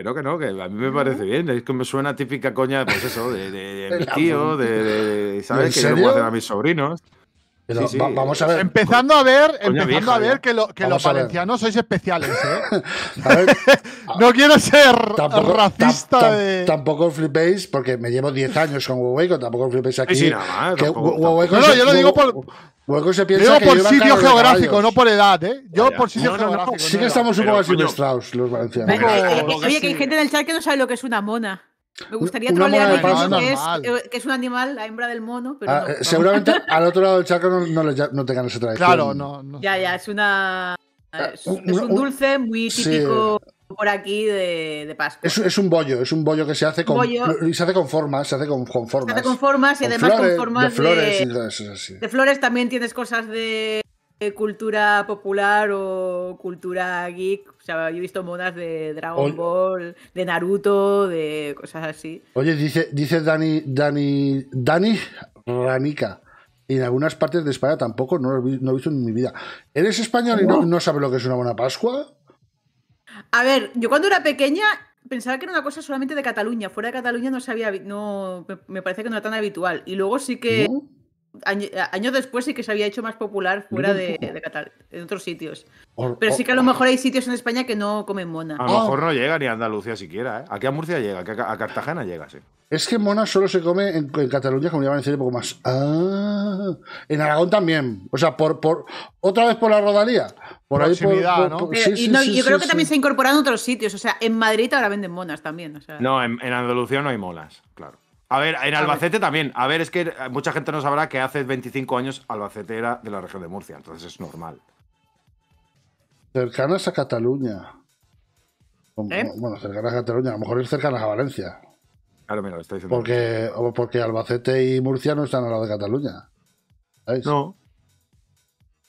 Que no, que no, que a mí me parece bien. Es que me suena típica coña, pues eso, de, de, mi tío, de, de ¿sabes? Que yo lo voy a hacer a mis sobrinos vamos a ver. Empezando a ver, empezando a ver que, que los valencianos sois especiales, ¿eh? no quiero ser tampoco, racista Tampoco flipéis, porque me llevo 10 años con Huawei, tampoco flipéis aquí. Sí, nada, No, yo lo digo por... se piensa por que sitio geográfico, no por edad, ¿eh? Yo por sitio no, geográfico. sí que estamos un poco asimestrados los valencianos. Eh, oye, que hay gente en el chat que no sabe lo que es una mona. Me gustaría trolear que, es, eh, que, es, un animal, la hembra del mono. Pero ah, eh, no, Seguramente al otro lado del charco no, no, no tengan esa tradición. Claro, no, Ya, ya, es una. Ah, es, un dulce muy típico. por aquí de, de Pascua. Es, un bollo, es un bollo que se hace con se hace con formas, se hace con, con formas. Se hace con formas y además con formas de flores. y de flores también tienes cosas de cultura popular o cultura geek había he visto modas de Dragon Ball, de Naruto, de cosas así. Oye, dice, dice Dani, Dani, Dani Y En algunas partes de España tampoco, no lo he, visto en mi vida. ¿Eres español y no, sabes lo que es una buena Pascua? A ver, yo cuando era pequeña pensaba que era una cosa solamente de Cataluña. Fuera de Cataluña no sabía, no, me parece que no era tan habitual. Y luego sí que eh, años después sí que se había hecho más popular fuera de, Cataluña, en otros sitios. Pero sí que a lo mejor hay sitios en España que no comen mona. A lo mejor oh. no llega ni a Andalucía siquiera, ¿eh? Aquí a Murcia llega, a, Cartagena llega, Es que mona solo se come en, Cataluña, como a decir un poco más. Ah, en Aragón también. O sea, por, por otra vez por la rodalía. Por ahí ¿no? Eh, y yo creo que también se ha incorporado en otros sitios. O sea, en Madrid ahora venden monas también. No, en, en Andalucía no hay monas, claro. A ver, en Albacete también. A ver, es que eh, mucha gente no sabrá que hace 25 años Albacete era de la región de Murcia, entonces es normal. Cercanas a Cataluña. ¿Eh? Bueno, cercanas a Cataluña, a lo mejor es cercanas a Valencia. Claro, mira, lo estoy diciendo. Porque, Albacete y Murcia no están al lado de Cataluña. ¿Sabéis? No.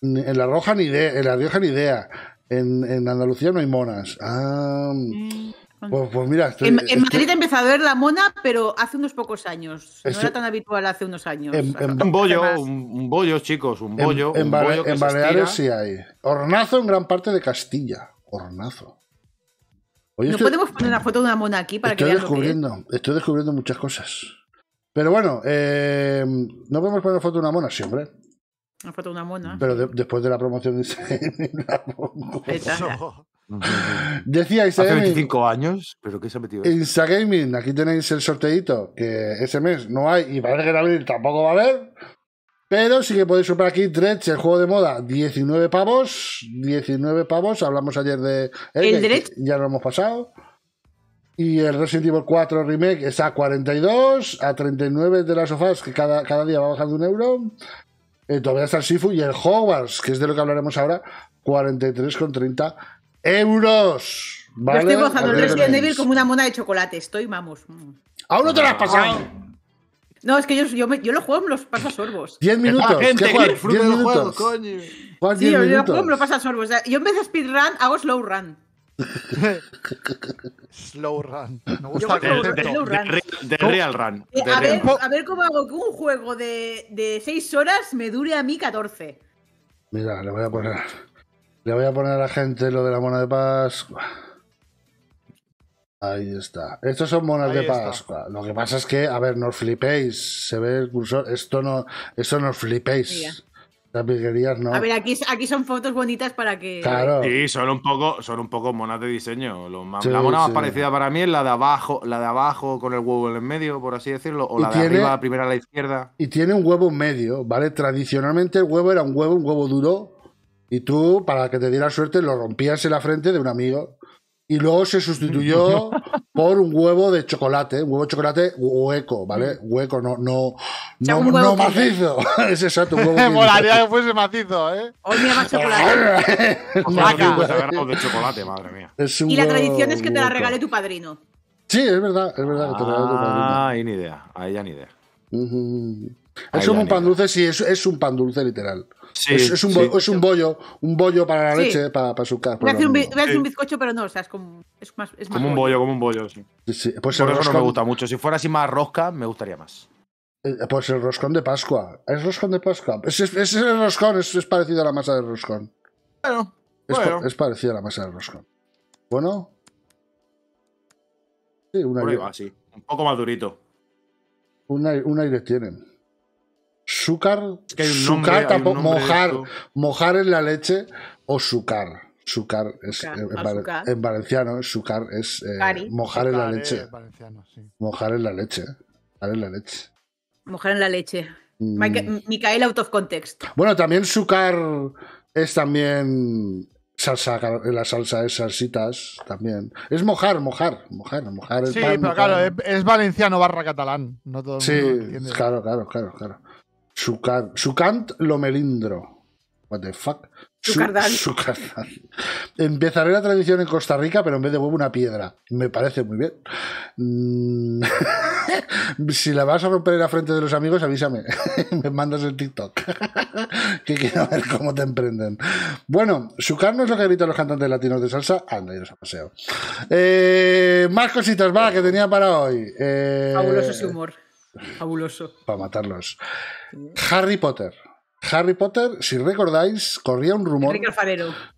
en la Roja ni idea, en la Rioja ni idea. En, en, Andalucía no hay monas. Ah, mm. Pues, pues mira, en, Madrid he empezado a ver la mona, pero hace unos pocos años. No era tan habitual hace unos años. un bollo, un, bollo, chicos, un bollo. En, Baleares sí hay. Hornazo en gran parte de Castilla. Hornazo. no podemos poner la foto de una mona aquí para que descubriendo, Estoy descubriendo muchas cosas. Pero bueno, eh, no podemos poner la foto de una mona siempre. Una foto de una mona. Pero después de la promoción de la Decía Hace 25 años, pero ¿qué se ha metido? aquí tenéis el sorteito, que ese mes no hay, y parece que en tampoco va a haber. Pero sí que podéis comprar aquí Dredge, el juego de moda, 19 pavos. 19 pavos, hablamos ayer de. ¿El, Ya lo hemos pasado. Y el Resident Evil 4 Remake está a 42, a 39 de las sofás, que cada, cada día va bajando un euro. Eh, todavía está el Sifu y el Hogwarts, que es de lo que hablaremos ahora, 43,30 euros. ¿vale? Yo estoy gozando el Resident Evil como una mona de chocolate. Estoy, vamos. ¿Aún no te lo has pasado? No, es que yo, yo, yo los juego me los pasa sorbos. 10 minutos. Gente, ¿Qué minutos. Juego, coño. sí, yo los juego me los pasa a sorbos. Yo en vez de speedrun hago slow run. slow run. Me gusta de, real run. Eh, a, Ver, a, ver, cómo hago que un juego de, de 6 horas me dure a mí 14. Mira, le voy a poner. Le voy a poner a la gente lo de la mona de Pascua. Ahí está. Estos son monas de Pascua. Lo que pasa es que, a ver, no flipéis. Se ve el cursor. Esto no, esto no os flipéis. Las piquerías no. A ver, aquí, aquí son fotos bonitas para que. Claro. Sí, son un poco, son un poco monas de diseño. la mona más parecida para mí es la de abajo, la de abajo con el huevo en el medio, por así decirlo. O la de arriba, primera a la izquierda. Y tiene un huevo en medio, ¿vale? Tradicionalmente el huevo era un huevo, un huevo duro, y tú, para que te diera suerte, lo rompías en la frente de un amigo. Y luego se sustituyó por un huevo de chocolate, un huevo de chocolate hueco, ¿vale? Mm. Hueco, no, no, no, macizo. es exacto, un huevo. Me molaría que fuese macizo, ¿eh? Hoy me va chocolate. de chocolate, madre mía. Y la tradición es que te la regale tu padrino. Sí, es verdad, es verdad que te la regale tu padrino. Ah, ahí ni idea, ahí ya ni idea. Es como un pan dulce, sí, es, es, un pan dulce literal. es, un es, un bollo, un bollo para la leche, para, para su casa. Voy a hacer un, bizcocho, pero no, o sea, es como, es más, como un bollo, como un bollo, sí. Pues Por eso no me gusta mucho. Si fuera así más rosca, me gustaría más. Eh, pues el roscón de Pascua. Es roscón de Pascua. Es, es, el roscón, es, parecido a la masa del roscón. Bueno, es, parecido a la masa del roscón. Bueno. Sí, una Un poco más durito. un aire tienen. Sucar, mojar, mojar en la leche o sucar. Sucar es eh, en, valenciano, sucar eh, es eh, mojar, en la leche. mojar en la leche. Mojar en la leche. Mojar en la leche. Micael out of context. Bueno, también sucar es también salsa, la salsa de salsitas también. Es mojar, mojar, mojar, mojar sí, pero claro, es, valenciano barra catalán. No todo sí, claro, claro, claro, claro. Sucant lo Lomelindro. What the fuck? Sucardal. Empezaré la tradición en Costa Rica, pero en vez de huevo, una piedra. Me parece muy bien. Mm. si la vas a romper en la frente de los amigos, avísame. Me mandas el TikTok. que quiero ver cómo te emprenden. Bueno, Sucar no es lo que evitan los cantantes latinos de salsa. Anda, iros a paseo. Eh, más cositas, va, que tenía para hoy. Eh, Fabuloso humor. Fabuloso. Para matarlos. Harry Potter. Harry Potter, si recordáis, corría un rumor.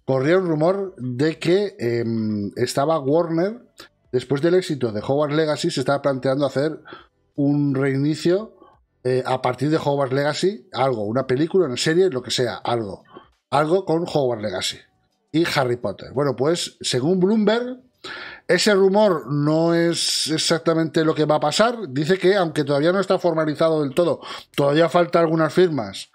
Corría un rumor de que em, estaba Warner, después del éxito de Hogwarts Legacy, se estaba planteando hacer un reinicio eh, a partir de Hogwarts Legacy, algo, una película, una serie, lo que sea, algo. Algo con Hogwarts Legacy y Harry Potter. Bueno, pues según Bloomberg, ese rumor no es exactamente lo que va a pasar. Dice que, aunque todavía no está formalizado del todo, todavía falta algunas firmas.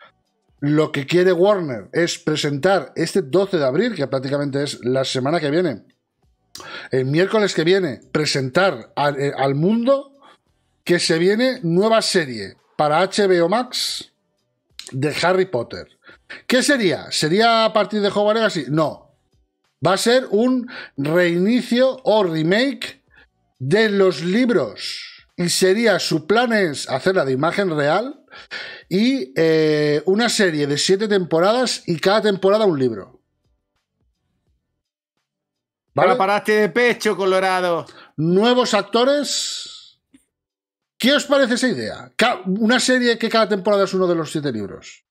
Lo que quiere Warner es presentar este 12 de abril, que prácticamente es la semana que viene, el miércoles que viene, presentar al, eh, mundo que se viene nueva serie para HBO Max de Harry Potter. ¿Qué sería? ¿Sería a partir de Hogwarts Legacy? No, Va a ser un reinicio o remake de los libros. Y sería, su plan es hacerla de imagen real y eh, una serie de siete temporadas y cada temporada un libro. para paraste de pecho, Colorado. Nuevos actores. ¿Qué os parece esa idea? Una serie que cada temporada es uno de los siete libros.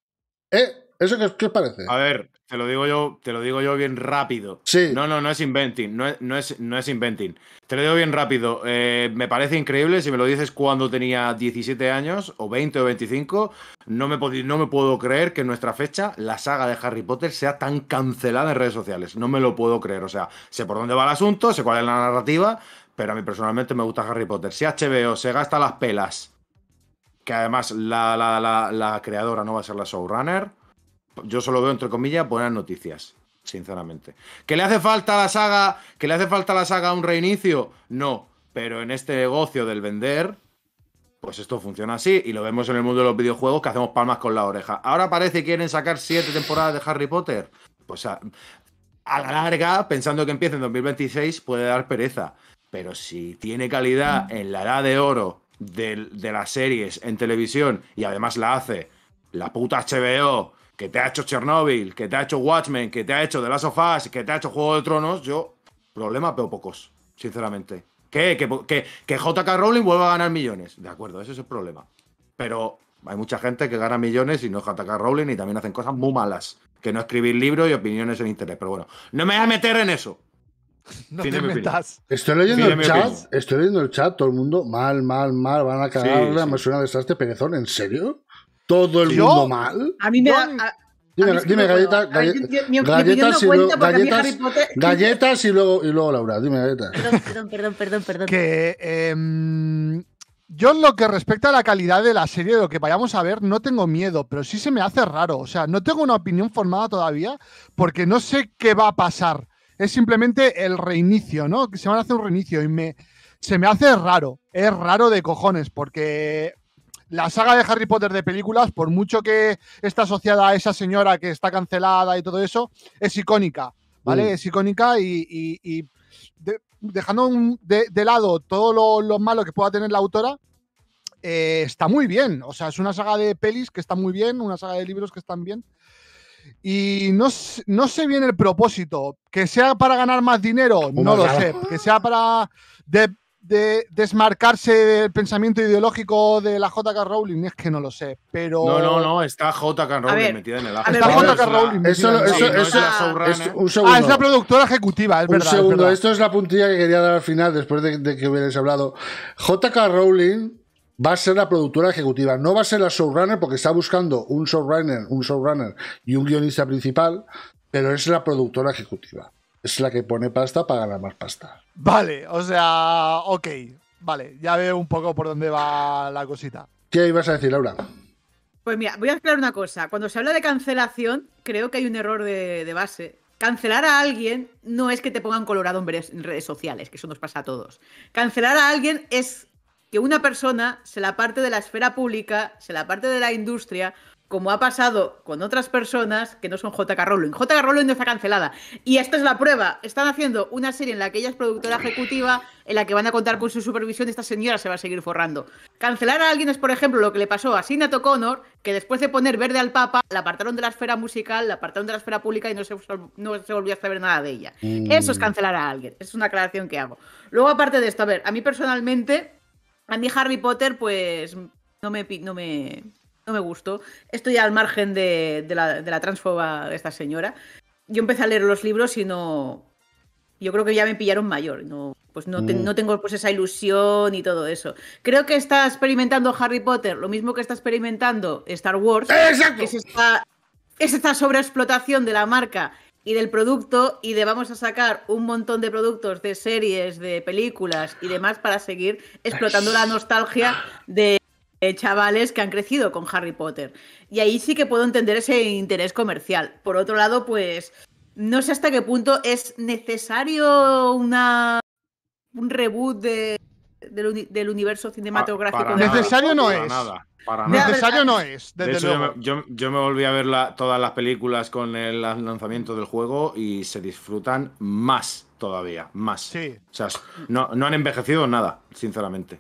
¿Eh? ¿Eso qué, qué os parece? A ver, te lo digo yo, te lo digo yo bien rápido. Sí. No, no, no es inventing, no es, no es, no es inventing. Te lo digo bien rápido. Eh, me parece increíble si me lo dices cuando tenía 17 años o 20 o 25. No me, no me puedo creer que en nuestra fecha la saga de Harry Potter sea tan cancelada en redes sociales. No me lo puedo creer. O sea, sé por dónde va el asunto, sé cuál es la narrativa, pero a mí personalmente me gusta Harry Potter. Si HBO se gasta las pelas, que además la creadora no va a ser la showrunner yo solo veo entre comillas buenas noticias, sinceramente. ¿Que le hace falta a la saga, que le hace falta la saga un reinicio? No, pero en este negocio del vender, pues esto funciona así y lo vemos en el mundo de los videojuegos que hacemos palmas con la oreja. Ahora parece que quieren sacar siete temporadas de Harry Potter. Pues a, la larga, pensando que empiece en 2026, puede dar pereza. Pero si tiene calidad en la edad de oro de, de las series en televisión y además la hace la puta HBO que te ha hecho Chernobyl, que te ha hecho Watchmen, que te ha hecho The Last of Us, que te ha hecho Juego de Tronos, yo, problema pero pocos, sinceramente. ¿Qué? Que, que, JK Rowling vuelva a ganar millones. De acuerdo, ese es el problema. Pero hay mucha gente que gana millones y no es JK Rowling y también hacen cosas muy malas. Que no escribir libros y opiniones en internet. Pero bueno, no me voy a meter en eso. No te metas. Estoy leyendo el chat, estoy leyendo el chat, todo el mundo mal, mal, mal, van a cagar, me suena desastre, perezón, ¿en serio? todo el mundo mal. A mí me dime, galletas, y galletas, y luego, Laura, dime galletas. Perdón, perdón, perdón, perdón, Que em, yo en lo que respecta a la calidad de la serie, de lo que vayamos a ver, no tengo miedo, pero sí se me hace raro. O sea, no tengo una opinión formada todavía porque no sé qué va a pasar. Es simplemente el reinicio, ¿no? Que se van a hacer un reinicio y me, se me hace raro. Es raro de cojones porque la saga de Harry Potter de películas, por mucho que está asociada a esa señora que está cancelada y todo eso, es icónica, ¿vale? Mm. Es icónica y, dejando de, lado todo lo, malo que pueda tener la autora, eh, está muy bien. O sea, es una saga de pelis que está muy bien, una saga de libros que están bien. Y no, no sé bien el propósito. Que sea para ganar más dinero, no lo sé. Que sea para de desmarcarse del pensamiento ideológico de la JK Rowling? Es que no lo sé, pero... No, no, no, está JK Rowling metida en el Está JK Rowling. es, Ah, es la productora ejecutiva, es verdad. esto es la puntilla que quería dar al final después de, que hubierais hablado. JK Rowling va a ser la productora ejecutiva, no va a ser la showrunner porque está buscando un showrunner, un showrunner y un guionista principal, pero es la productora ejecutiva es la que pone pasta para ganar más pasta. Vale, o sea, ok, vale, ya veo un poco por dónde va la cosita. ¿Qué ibas a decir, Laura? Pues mira, voy a explicar una cosa. Cuando se habla de cancelación, creo que hay un error de, base. Cancelar a alguien no es que te pongan colorado en en redes sociales, que eso nos pasa a todos. Cancelar a alguien es que una persona se la parte de la esfera pública, se la parte de la industria como ha pasado con otras personas que no son J.K. Rowling. J.K. Rowling no está cancelada. Y esta es la prueba. Están haciendo una serie en la que ella es productora ejecutiva, en la que van a contar con su supervisión. Esta señora se va a seguir forrando. Cancelar a alguien es, por ejemplo, lo que le pasó a Sinato Connor, que después de poner verde al Papa, la apartaron de la esfera musical, la apartaron de la esfera pública y no se, volvió a saber nada de ella. Mm. Eso es cancelar a alguien. Es una aclaración que hago. Luego, aparte de esto, a ver, a mí personalmente, a mí Harry Potter, pues no me, no me no me gustó. Estoy al margen de, la, de transfoba de esta señora. Yo empecé a leer los libros y no. Yo creo que ya me pillaron mayor. No, pues no, mm. tengo pues esa ilusión y todo eso. Creo que está experimentando Harry Potter lo mismo que está experimentando Star Wars. ¡Exacto! es esta sobreexplotación de la marca y del producto y de vamos a sacar un montón de productos de series, de películas y demás para seguir explotando la nostalgia de, eh, chavales que han crecido con Harry Potter. Y ahí sí que puedo entender ese interés comercial. Por otro lado, pues no sé hasta qué punto es necesario una un reboot del, universo ah, cinematográfico. necesario no es. para Necesario no es. Yo, me, volví a ver todas las películas con el lanzamiento del juego y se disfrutan más todavía, más. Sí. O sea, no han envejecido nada, sinceramente.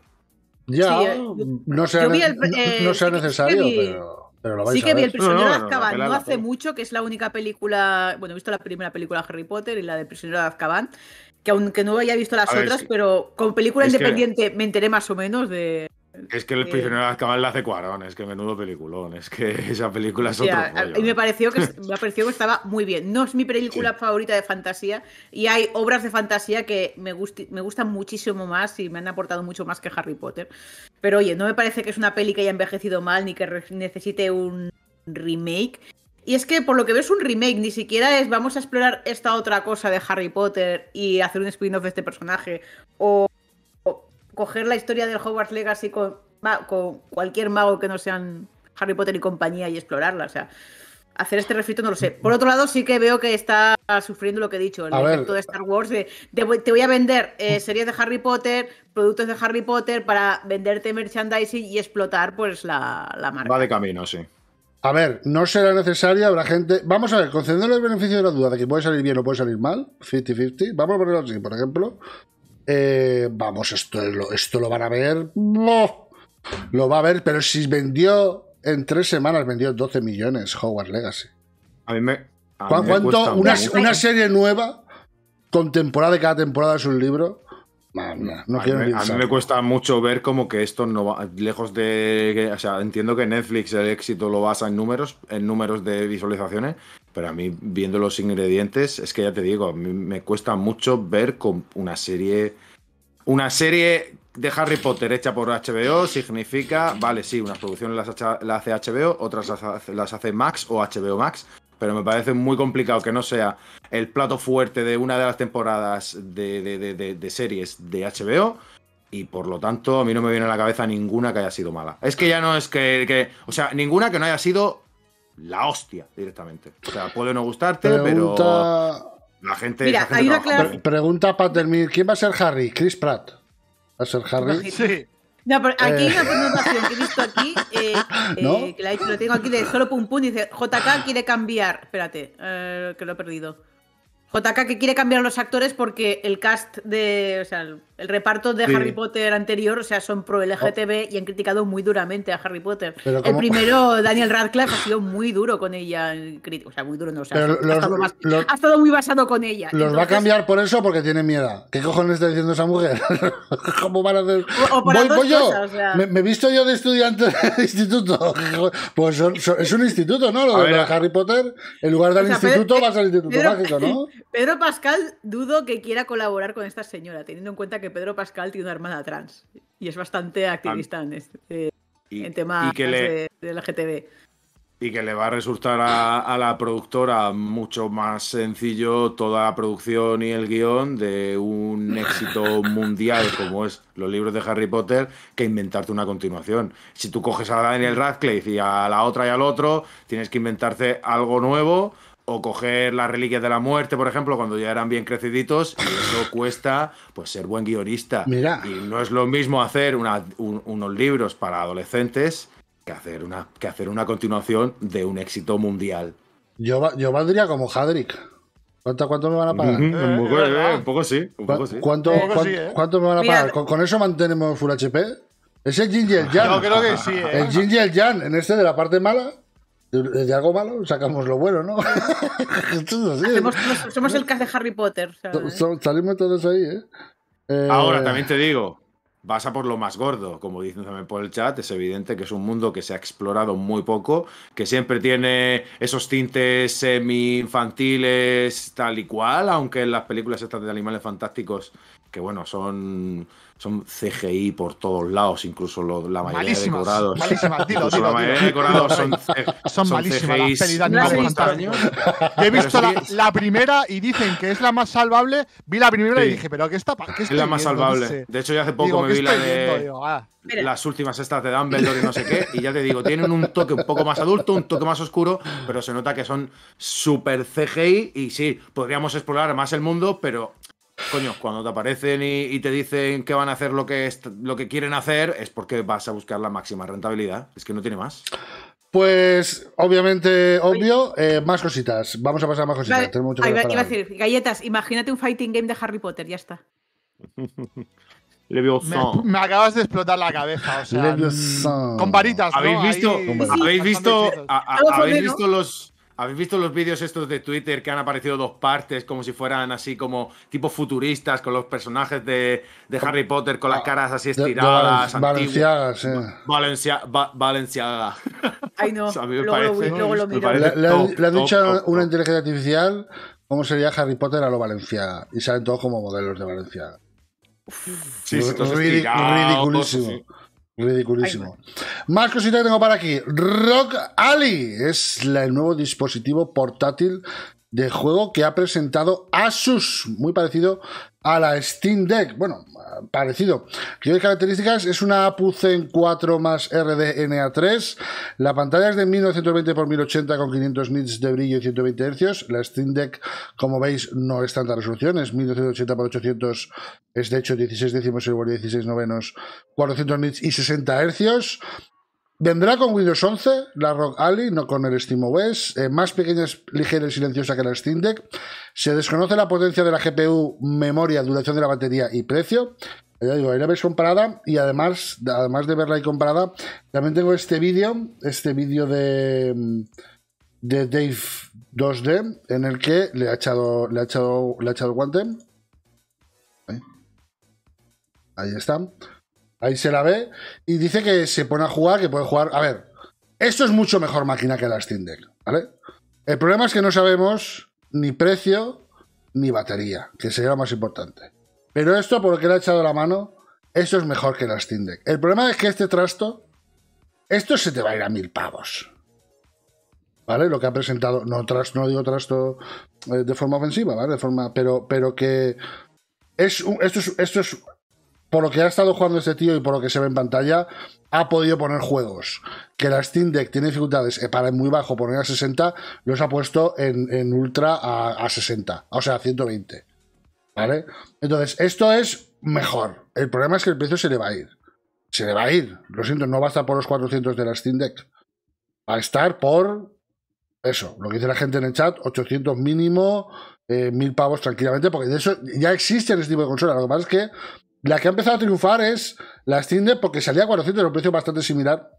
Ya, eh, mm, no, sea, eh, no sea necesario, pero, lo Sí que vi El prisionero de Azkaban no, hace mucho, que es la única película, bueno, he visto la primera película de Harry Potter y la de prisionero de Azkaban, que aunque no haya visto las otras, pero con película independiente me enteré más o menos de... Es que El eh, prisionero de Azkaban la hace Cuarón, es que menudo peliculón, es que esa película es otro Y me ¿eh? pareció, que, me que estaba muy bien. No es mi película favorita de fantasía y hay obras de fantasía que me, me gustan muchísimo más y me han aportado mucho más que Harry Potter. Pero oye, no me parece que es una peli que haya envejecido mal ni que necesite un remake. Y es que por lo que veo es un remake, ni siquiera es vamos a explorar esta otra cosa de Harry Potter y hacer un spin-off de este personaje o coger la historia del Hogwarts Legacy con, cualquier mago que no sean Harry Potter y compañía y explorarla. O sea, hacer este refrito no lo sé. Por otro lado, sí que veo que está sufriendo lo que he dicho, el efecto de Star Wars, te voy a vender eh, mm. series de Harry Potter, productos de Harry Potter para venderte merchandising y explotar pues la, marca. Va de camino, sí. A ver, no será necesaria, habrá gente... Vamos a ver, concederle el beneficio de la duda de que puede salir bien o puede salir mal, 50-50, vamos a ponerlo así, por ejemplo. Eh, vamos, esto, esto lo van a ver. No, lo va a ver, pero si vendió en tres semanas, vendió 12 millones Hogwarts Legacy. A mí me. ¿Cuánto? una, serie nueva, con temporada de cada temporada es un libro a, mí, me cuesta mucho ver como que esto no va lejos de. O sea, entiendo que Netflix el éxito lo basa en números, en números de visualizaciones, pero a mí viendo los ingredientes, es que ya te digo, a mí me cuesta mucho ver con una serie. Una serie de Harry Potter hecha por HBO significa, vale, sí, unas producciones las, hace HBO, otras las hace Max o HBO Max, pero me parece muy complicado que no sea el plato fuerte de una de las temporadas de, series de HBO. Y por lo tanto, a mí no me viene a la cabeza ninguna que haya sido mala. Es que ya no es que. o sea, ninguna que no haya sido la hostia directamente. O sea, puede no gustarte, pero. La gente. Mira, ¿quién va a ser Harry? ¿Chris Pratt? ¿Va a ser Harry? Sí. No, aquí eh. hay una presentación que he visto aquí, eh, eh, que la lo tengo aquí de solo pum pum, dice JK quiere cambiar, espérate, que lo he perdido. JK que quiere cambiar a los actores porque el cast de, o sea, el reparto de Harry Potter anterior, o sea, son pro LGTB oh. y han criticado muy duramente a Harry Potter. el primero, Daniel Radcliffe, ha sido muy duro con ella. O sea, muy duro no, ha, estado muy basado con ella. Los va a cambiar por eso porque tiene miedo. ¿Qué cojones está diciendo esa mujer? ¿Cómo van a hacer? voy, ¿Me, he visto yo de estudiante de instituto. Pues es un instituto, ¿no? Lo de, Harry Potter. En lugar del instituto, eh, vas al instituto mágico, ¿no? Pedro Pascal dudo que quiera colaborar con esta señora, teniendo en cuenta que Pedro Pascal tiene una hermana trans y es bastante ah. activista en, este, eh, en temas de, LGTB. Y que le va a resultar a, a, la productora mucho más sencillo toda la producción y el guión de un éxito mundial como es los libros de Harry Potter que inventarte una continuación. Si tú coges a Daniel Radcliffe y a la otra y al otro, tienes que inventarte algo nuevo o coger las reliquias de la muerte, por ejemplo, cuando ya eran bien creciditos, y eso cuesta pues ser buen guionista. Mira. Y no es lo mismo hacer unos libros para adolescentes que hacer una, que hacer una continuación de un éxito mundial. Yo, valdría como Hadrick. ¿Cuánto, me van a pagar? un, poco, sí. ¿Cuánto, me van a pagar? ¿Con, eso mantenemos Full HP? Es el Ginger Jan. Yo creo que sí. Eh. El Ginger Jan, en este de la parte mala de algo malo sacamos lo bueno, ¿no? somos, el cast de Harry Potter. ¿eh? salimos todos ahí, ¿eh? ¿eh? Ahora también te digo, vas a por lo más gordo, como dicen también por el chat, es evidente que es un mundo que se ha explorado muy poco, que siempre tiene esos tintes semi-infantiles tal y cual, aunque en las películas estas de animales fantásticos, que bueno, son son CGI por todos lados, incluso la mayoría de decorados. Malísimas, dilo, dilo, la mayoría de decorados son, son, son malísimas CGI, las pelis de he visto la, primera y dicen que es la más salvable. Vi la primera y dije, pero ¿qué está qué Es la más salvable. De hecho, ya hace poco me vi la de ah". las últimas estas de Dumbledore y no sé qué. Y ya te digo, tienen un toque un poco más adulto, un toque más oscuro, pero se nota que son súper CGI y sí, podríamos explorar más el mundo, pero Coño, cuando te aparecen y, te dicen que van a hacer lo que, lo que quieren hacer, es porque vas a buscar la máxima rentabilidad. Es que no tiene más. Pues, obviamente, obvio, eh, más cositas. Vamos a pasar a más cositas. mucho decir, galletas, imagínate un fighting game de Harry Potter, ya está. Le me, acabas de explotar la cabeza, o sea, mm, con varitas. ¿Habéis visto, ¿habéis, visto, ¿habéis visto los, ¿Habéis visto los vídeos estos de Twitter que han aparecido dos partes como si fueran así como tipo futuristas con los personajes de, Harry Potter con las caras así estiradas? Valenciaga, sí. Valencia, Valenciaga. Ay, no. a mí me parece, lo Le, han dicho una inteligencia artificial cómo sería Harry Potter a lo Valenciaga y salen todos como modelos de Valenciaga. Sí, sí, ridiculísimo. Ridiculísimo. Más cositas que tengo para aquí. Rock Ali es el nuevo dispositivo portátil de juego que ha presentado Asus, muy parecido a la Steam Deck. Bueno, parecido. Que hay características, es una APU Zen 4 más RDNA3. La pantalla es de 1920x1080 con 500 nits de brillo y 120 Hz. La Steam Deck, como veis, no es tanta resolución, es 1980x800, es de hecho 16 décimos igual 16 novenos, 400 nits y 60 Hz. Vendrá con Windows 11, la Rock Alley, no con el SteamOS, eh, más pequeña, ligera y silenciosa que la Steam Deck. Se desconoce la potencia de la GPU, memoria, duración de la batería y precio. Ya digo, ahí la veis comparada y además, además de verla ahí comparada, también tengo este vídeo, este vídeo de, de Dave 2D, en el que le ha echado, le ha echado, le guante. Ahí está. Ahí se la ve. Y dice que se pone a jugar, que puede jugar. A ver, esto es mucho mejor máquina que la Steam Deck, ¿vale? El problema es que no sabemos ni precio ni batería, que sería lo más importante. Pero esto, porque le ha echado la mano, esto es mejor que la Steam Deck. El problema es que este trasto, esto se te va a ir a mil pavos. ¿Vale? Lo que ha presentado, no, no digo trasto eh, de forma ofensiva, ¿vale? De forma, pero, pero que es, esto, esto es por lo que ha estado jugando este tío y por lo que se ve en pantalla, ha podido poner juegos que la Steam Deck tiene dificultades eh, para muy bajo poner a 60, los ha puesto en, ultra a, 60, o sea, a 120. ¿Vale? Entonces, esto es mejor. El problema es que el precio se le va a ir. Se le va a ir. Lo siento, no va a estar por los 400 de la Steam Deck. Va a estar por eso, lo que dice la gente en el chat, 800 mínimo, eh, mil 1000 pavos tranquilamente, porque de eso ya existen este tipo de consolas. Lo que pasa es que la que ha empezado a triunfar es la Steam porque salía a 400 de un precio bastante similar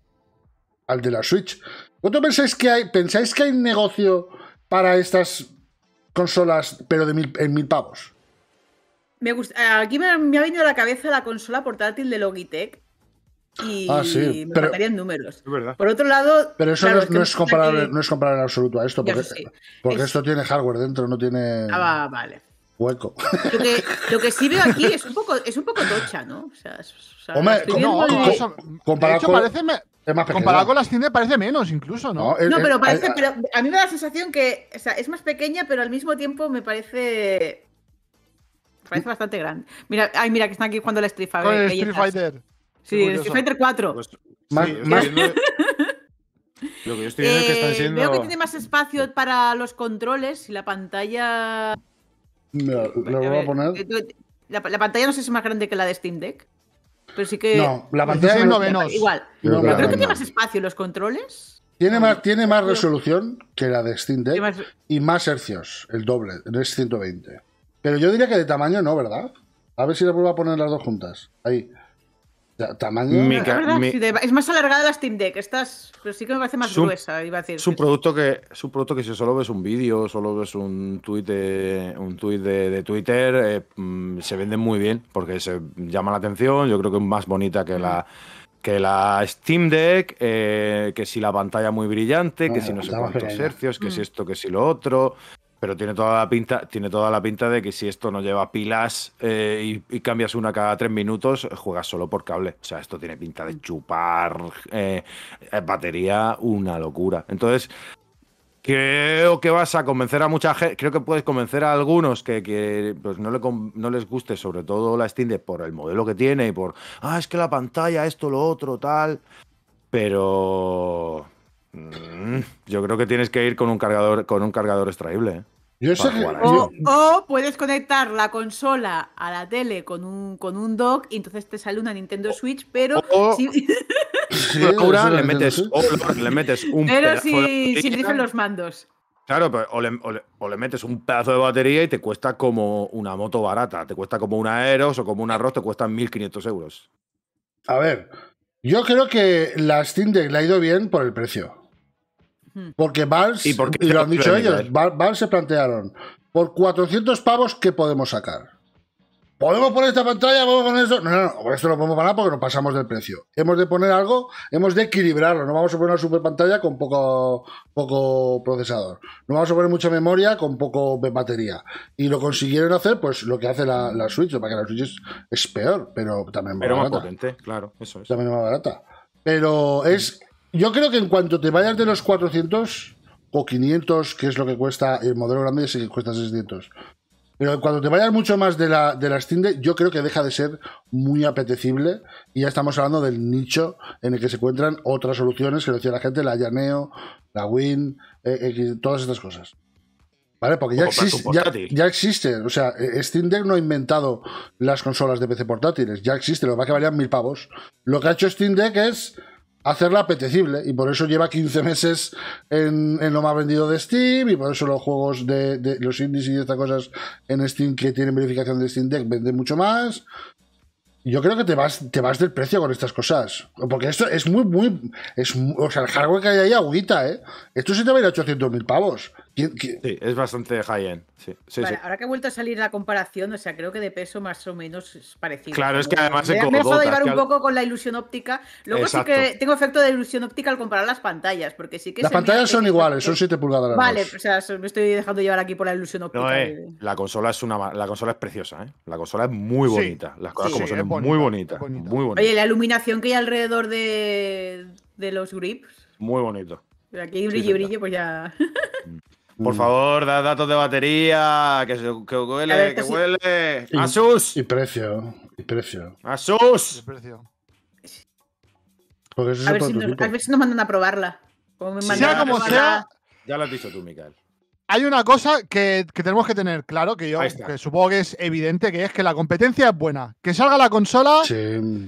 al de la Switch. ¿Vosotros pensáis que hay, pensáis que hay negocio para estas consolas, pero de mil, en mil pavos? Me gusta, aquí me, ha venido a la cabeza la consola portátil de Logitech. Y ah, sí, me pero, números. Por otro lado. Pero eso no, es, no, comparable, no, es comparable, en absoluto a esto, porque, porque esto tiene hardware dentro, no tiene. Ah, vale hueco. Lo que, lo que, sí veo aquí es un poco, es un poco tocha, ¿no? O sea, o sea comparado hecho, con, parece comparado con las tiendas parece menos incluso, ¿no? No, pero parece, pero a mí me da la sensación que o sea, es más pequeña, pero al mismo tiempo me parece me parece bastante grande. Mira, ay, mira que están aquí jugando la Street Fighter. el Street Fighter. Sí, el Street Fighter 4. Pues, lo que yo estoy viendo es que están siendo... Eh, veo que tiene más espacio para los controles y la pantalla lo pues, eh, La, pantalla no sé si es más grande que la de Steam Deck. Pero sí que. No, la pues pantalla es menos. Igual. creo que tiene más espacio los controles. Tiene más, tiene más resolución que la de Steam Deck y más hercios, el doble, es 120. Pero yo diría que de tamaño no, ¿verdad? A ver si le vuelvo a poner las dos juntas. Ahí. Es más alargada la Steam Deck, pero sí que me parece más gruesa, iba a decir. Es un producto que, producto que si solo ves un vídeo, solo ves un tuit de, un tweet de, Twitter, eh, mm, se vende muy bien porque se llama la atención. Yo creo que es más bonita que la que la Steam Deck, eh, que si la pantalla muy brillante, que si no sé cuántos hercios, que si mm. esto, que si lo otro. Pero tiene toda la pinta, tiene toda la pinta de que si esto no lleva pilas eh, y, cambias una cada tres minutos, juegas solo por cable. O sea, esto tiene pinta de chupar eh, eh, batería, una locura. Entonces, creo que vas a convencer a mucha gente. Creo que puedes convencer a algunos que, pues, no, no, les guste, sobre todo la Steam por el modelo que tiene y por ah, es que la pantalla, esto, lo otro, tal. Pero Mm, yo creo que tienes que ir con un cargador, con un cargador extraíble. ¿eh? o, puedes conectar la consola a la tele con un, con un dock y entonces te sale una Nintendo Switch, pero le metes, le metes un Pero si, si los mandos. Claro, o le, metes un pedazo de batería y te cuesta como una moto barata. Te cuesta como una Eros o como un arroz, te cuestan 1.500 euros. A ver, yo creo que la Steam le ha ido bien por el precio. Hmm. Porque Valve, ¿Y, lo han dicho ellos, se plantearon, por 400 pavos, ¿qué podemos sacar? ¿Podemos poner esta pantalla? ¿Podemos poner eso? No, no, no, esto lo podemos parar porque nos pasamos del precio. Hemos de poner algo, hemos de equilibrarlo. No vamos a poner una super pantalla con poco, poco procesador. No vamos a poner mucha memoria con poco batería. Y lo consiguieron hacer, pues lo que hace la, Switch, para que la Switch es, peor, pero también más pero barata. más potente, claro, eso es. También más barata. Pero es. Yo creo que en cuanto te vayas de los 400 o 500, que es lo que cuesta el modelo grande, sí que cuesta 600. Pero cuando te vayas mucho más de la, de Steam Deck, yo creo que deja de ser muy apetecible y ya estamos hablando del nicho en el que se encuentran otras soluciones que decía la gente, la Llaneo, la Win, eh, eh, todas estas cosas. ¿Vale? Porque ya, existe, ya, existe. O sea, Steam eh, Deck no ha inventado las consolas de PC portátiles. Ya existe, lo que va que valían mil pavos. Lo que ha hecho Steam Deck es hacerla apetecible y por eso lleva 15 meses en, lo más vendido de Steam y por eso los juegos de, los indies y estas cosas en Steam que tienen verificación de Steam Deck venden mucho más yo creo que te vas, te vas del precio con estas cosas. Porque esto es muy, muy. Es, o sea, el hardware que hay ahí agüita, ¿eh? Esto se te va a ir a 800 mil pavos. Sí, es bastante high-end. Ahora que ha vuelto a salir la comparación, o sea, creo que de peso más o menos es parecido. Claro, es que además Me he dejado a llevar un poco con la ilusión óptica. Luego sí que tengo efecto de ilusión óptica al comparar las pantallas, porque sí que. Las pantallas son iguales, son 7 pulgadas. Vale, o sea, me estoy dejando llevar aquí por la ilusión óptica. Eh, la, consola es una, la consola es preciosa, ¿eh? La consola es muy bonita. Las cosas como son, muy bonitas. Muy bonita. Oye, la iluminación que hay alrededor de, de los grips. Muy bonito. aquí brille, brille, pues ya. Mm. Por mm. favor, da datos de batería, que, huele, que pues huele. ¡Asus! Y precio, y precio. ¡Asus! precio. a, ver si nos, mandan a probarla. sea como sea. Ya lo has dicho tú, Miguel. Hay una cosa que, que, tenemos que tener claro, que yo supongo que es evidente, que es que la competencia es buena. Que salga la consola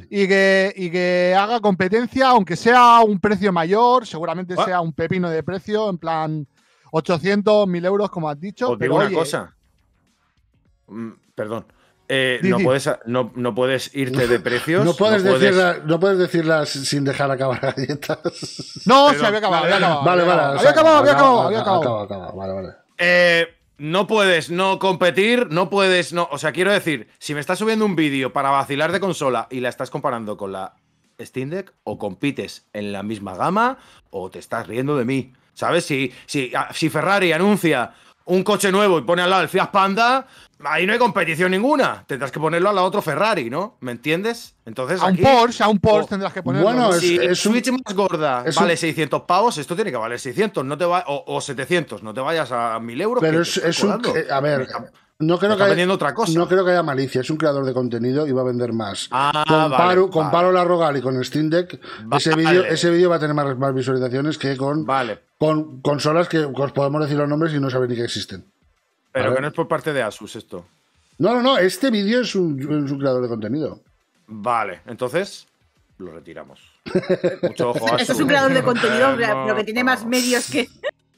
y, que, y que haga competencia, aunque sea un precio mayor, seguramente ah. sea un pepino de precio, en plan 800, 1000 euros, como has dicho. Os digo una cosa. perdón. no, puedes, no, no, irte de precios. No puedes, Decirla, decirlas sin dejar acabar galletas. No, se había acabado, había acabado. Vale, vale. Había, acabado, había acabado, había acabado. acabado, acabado vale, vale. Eh, no puedes no competir, no puedes no. O sea, quiero decir, si me estás subiendo un vídeo para vacilar de consola y la estás comparando con la Steam Deck, o compites en la misma gama o te estás riendo de mí. ¿Sabes? Si, si, ah, si Ferrari anuncia un coche nuevo y pone al lado el Fiat Panda, ahí no hay competición ninguna. Tendrás que ponerlo a la otro Ferrari, ¿no? ¿Me entiendes? Entonces, a un Porsche, a un Porsche oh, tendrás que ponerlo. Bueno, si es, Switch más gorda vale 600 pavos, esto tiene que valer 600 no te va... o, 700. No te vayas a 1000 euros. Pero es, es un... A ver, no creo, que haya, otra cosa. no creo que haya malicia. Es un creador de contenido y va a vender más. Ah, comparo, la Rogal y con Steam Deck. Ese vídeo ese va a tener más, visualizaciones que con, consolas que os podemos decir los nombres y no saben ni que existen. Pero que no es por parte de Asus esto. No, no, no. Este vídeo es un, creador de contenido. Vale, entonces lo retiramos. Mucho ojo. es un creador de contenido, pero que tiene más medios que.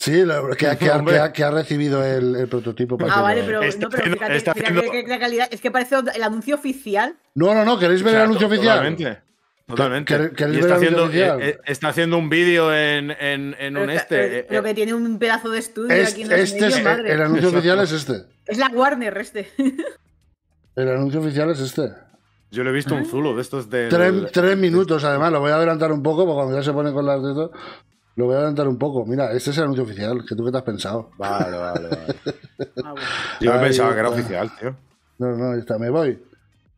Sí, que, ha, recibido el, prototipo. Para ah, vale, pero, no, este pero fíjate, este la calidad. Es que parece el anuncio oficial. No, no, no, ¿queréis ver el anuncio oficial? Totalmente. Totalmente. Está, haciendo, eh, eh, está haciendo un vídeo en, en, en un este. Pero eh, que tiene un pedazo de estudio aquí en este es, El anuncio oficial es este. Es la Warner, este. el anuncio oficial es este. Yo le he visto un ah. zulo de estos de. Tres, minutos, además, lo voy a adelantar un poco, porque cuando ya se pone con las de lo voy a adelantar un poco. Mira, este es el anuncio oficial. que tú qué te has pensado? Vale, vale, vale. Ah, yo pensaba que era oficial, tío. No, no, ya está. Me voy.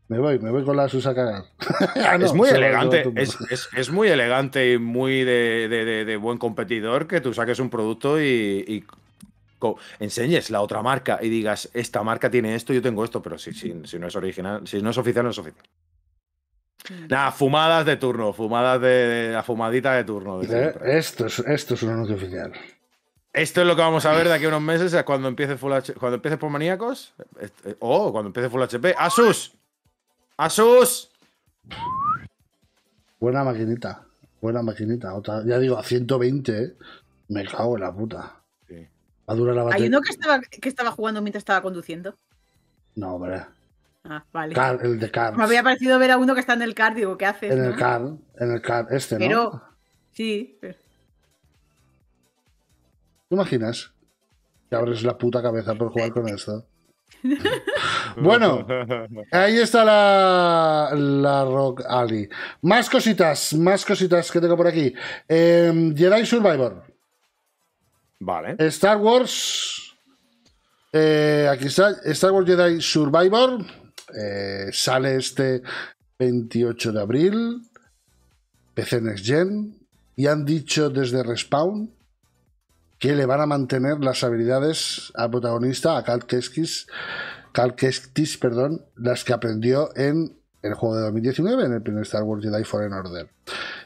Me voy, me voy con la Susa ah, es muy elegante, es, muy elegante y muy de, buen competidor que tú saques un producto y, enseñes la otra marca y digas, esta marca tiene esto, yo tengo esto, pero si, si, no es original, si no es oficial, no es oficial. Nada, fumadas de turno, fumadas de, la fumadita de turno. esto, es, esto es oficial. Esto es lo que vamos a ver de aquí a unos meses, cuando empiece Full cuando empiece por maníacos eh, o oh, cuando empiece Full HP. Asus. Asus. Buena maquinita, buena maquinita. ya digo, a 120, eh, me cago en la puta. Va ¿Hay uno que estaba, que estaba jugando mientras estaba conduciendo? No, hombre. Ah, vale. el de card. Me había parecido ver a uno que está en el card, digo, ¿qué hace? En el card, en el card, este, ¿no? Pero, sí. ¿Te imaginas? Que abres la puta cabeza por jugar con esto. bueno, ahí está la, la Rock Ali. Más cositas, más cositas que tengo por aquí. Em, Jedi Survivor. Vale. Star Wars. Eh, aquí está. Star Wars Jedi Survivor. Eh, sale este 28 de abril, PC Next Gen, y han dicho desde Respawn que le van a mantener las habilidades al protagonista, a Cal Kestis, perdón, las que aprendió en el juego de 2019, en el primer Star Wars Jedi Fallen Order.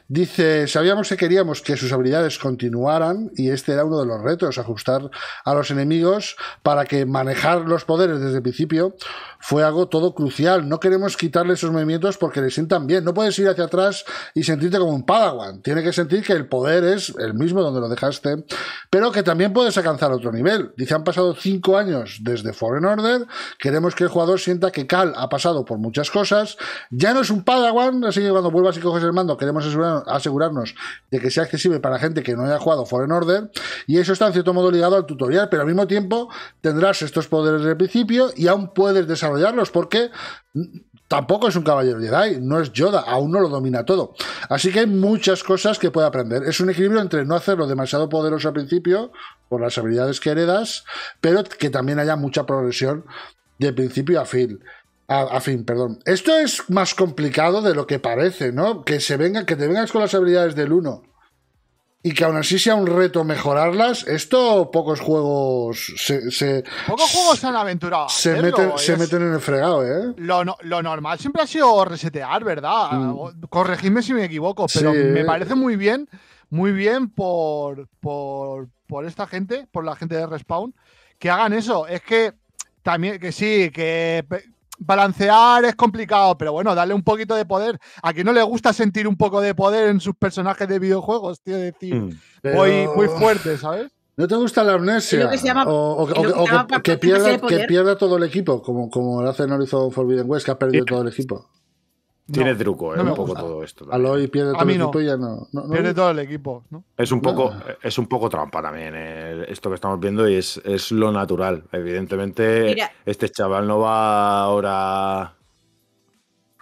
Dice, sabíamos que queríamos que sus habilidades continuaran y este era uno de los retos, ajustar a los enemigos para que manejar los poderes desde el principio fue algo todo crucial. No queremos quitarle esos movimientos porque le sientan bien. No puedes ir hacia atrás y sentirte como un padawan. Tiene que sentir que el poder es el mismo donde lo dejaste, pero que también puedes alcanzar otro nivel. Dice, han pasado cinco años desde Foreign Order. Queremos que el jugador sienta que Cal ha pasado por muchas cosas ya no es un Padawan, así que cuando vuelvas y coges el mando, queremos asegurarnos de que sea accesible para gente que no haya jugado Foreign Order, y eso está en cierto modo ligado al tutorial, pero al mismo tiempo tendrás estos poderes de principio y aún puedes desarrollarlos porque tampoco es un caballero Jedi, no es Yoda, aún no lo domina todo. Así que hay muchas cosas que puede aprender. Es un equilibrio entre no hacerlo demasiado poderoso al principio, por las habilidades que heredas, pero que también haya mucha progresión de principio a fin a, fin, perdón. Esto es más complicado de lo que parece, ¿no? Que se venga, que te vengas con las habilidades del 1 y que aún así sea un reto mejorarlas, esto pocos juegos se, pocos juegos se han aventurado. Se, ¿eh? meten, se meten en el fregado, ¿eh? Lo, normal siempre ha sido resetear, ¿verdad? Mm. Corregidme si me equivoco, pero me eh. parece muy bien, muy bien por, por, por esta gente, por la gente de Respawn, que hagan eso. Es que también, que sí, que balancear es complicado, pero bueno, darle un poquito de poder. A quien no le gusta sentir un poco de poder en sus personajes de videojuegos, tío, decir, hmm, muy, fuerte, ¿sabes? ¿No te gusta la amnesia? o, que, pierda, todo el equipo, como, como hace Forbidden West, que ha perdido todo el equipo. Tiene truco, ¿eh? un poco todo esto. lo Aloy pierde todo el equipo no. todo el equipo, Es un poco, eh, es un poco trampa también eh, esto que estamos viendo y es, es lo natural. Evidentemente, este chaval no va ahora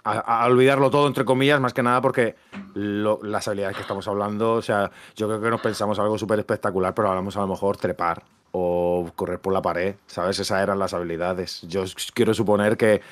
a, olvidarlo todo, entre comillas, más que nada porque las habilidades que estamos hablando, o sea, yo creo que nos pensamos algo súper espectacular, pero hablamos a lo mejor trepar o correr por la pared, ¿sabes? Esas eran las habilidades. Yo quiero suponer que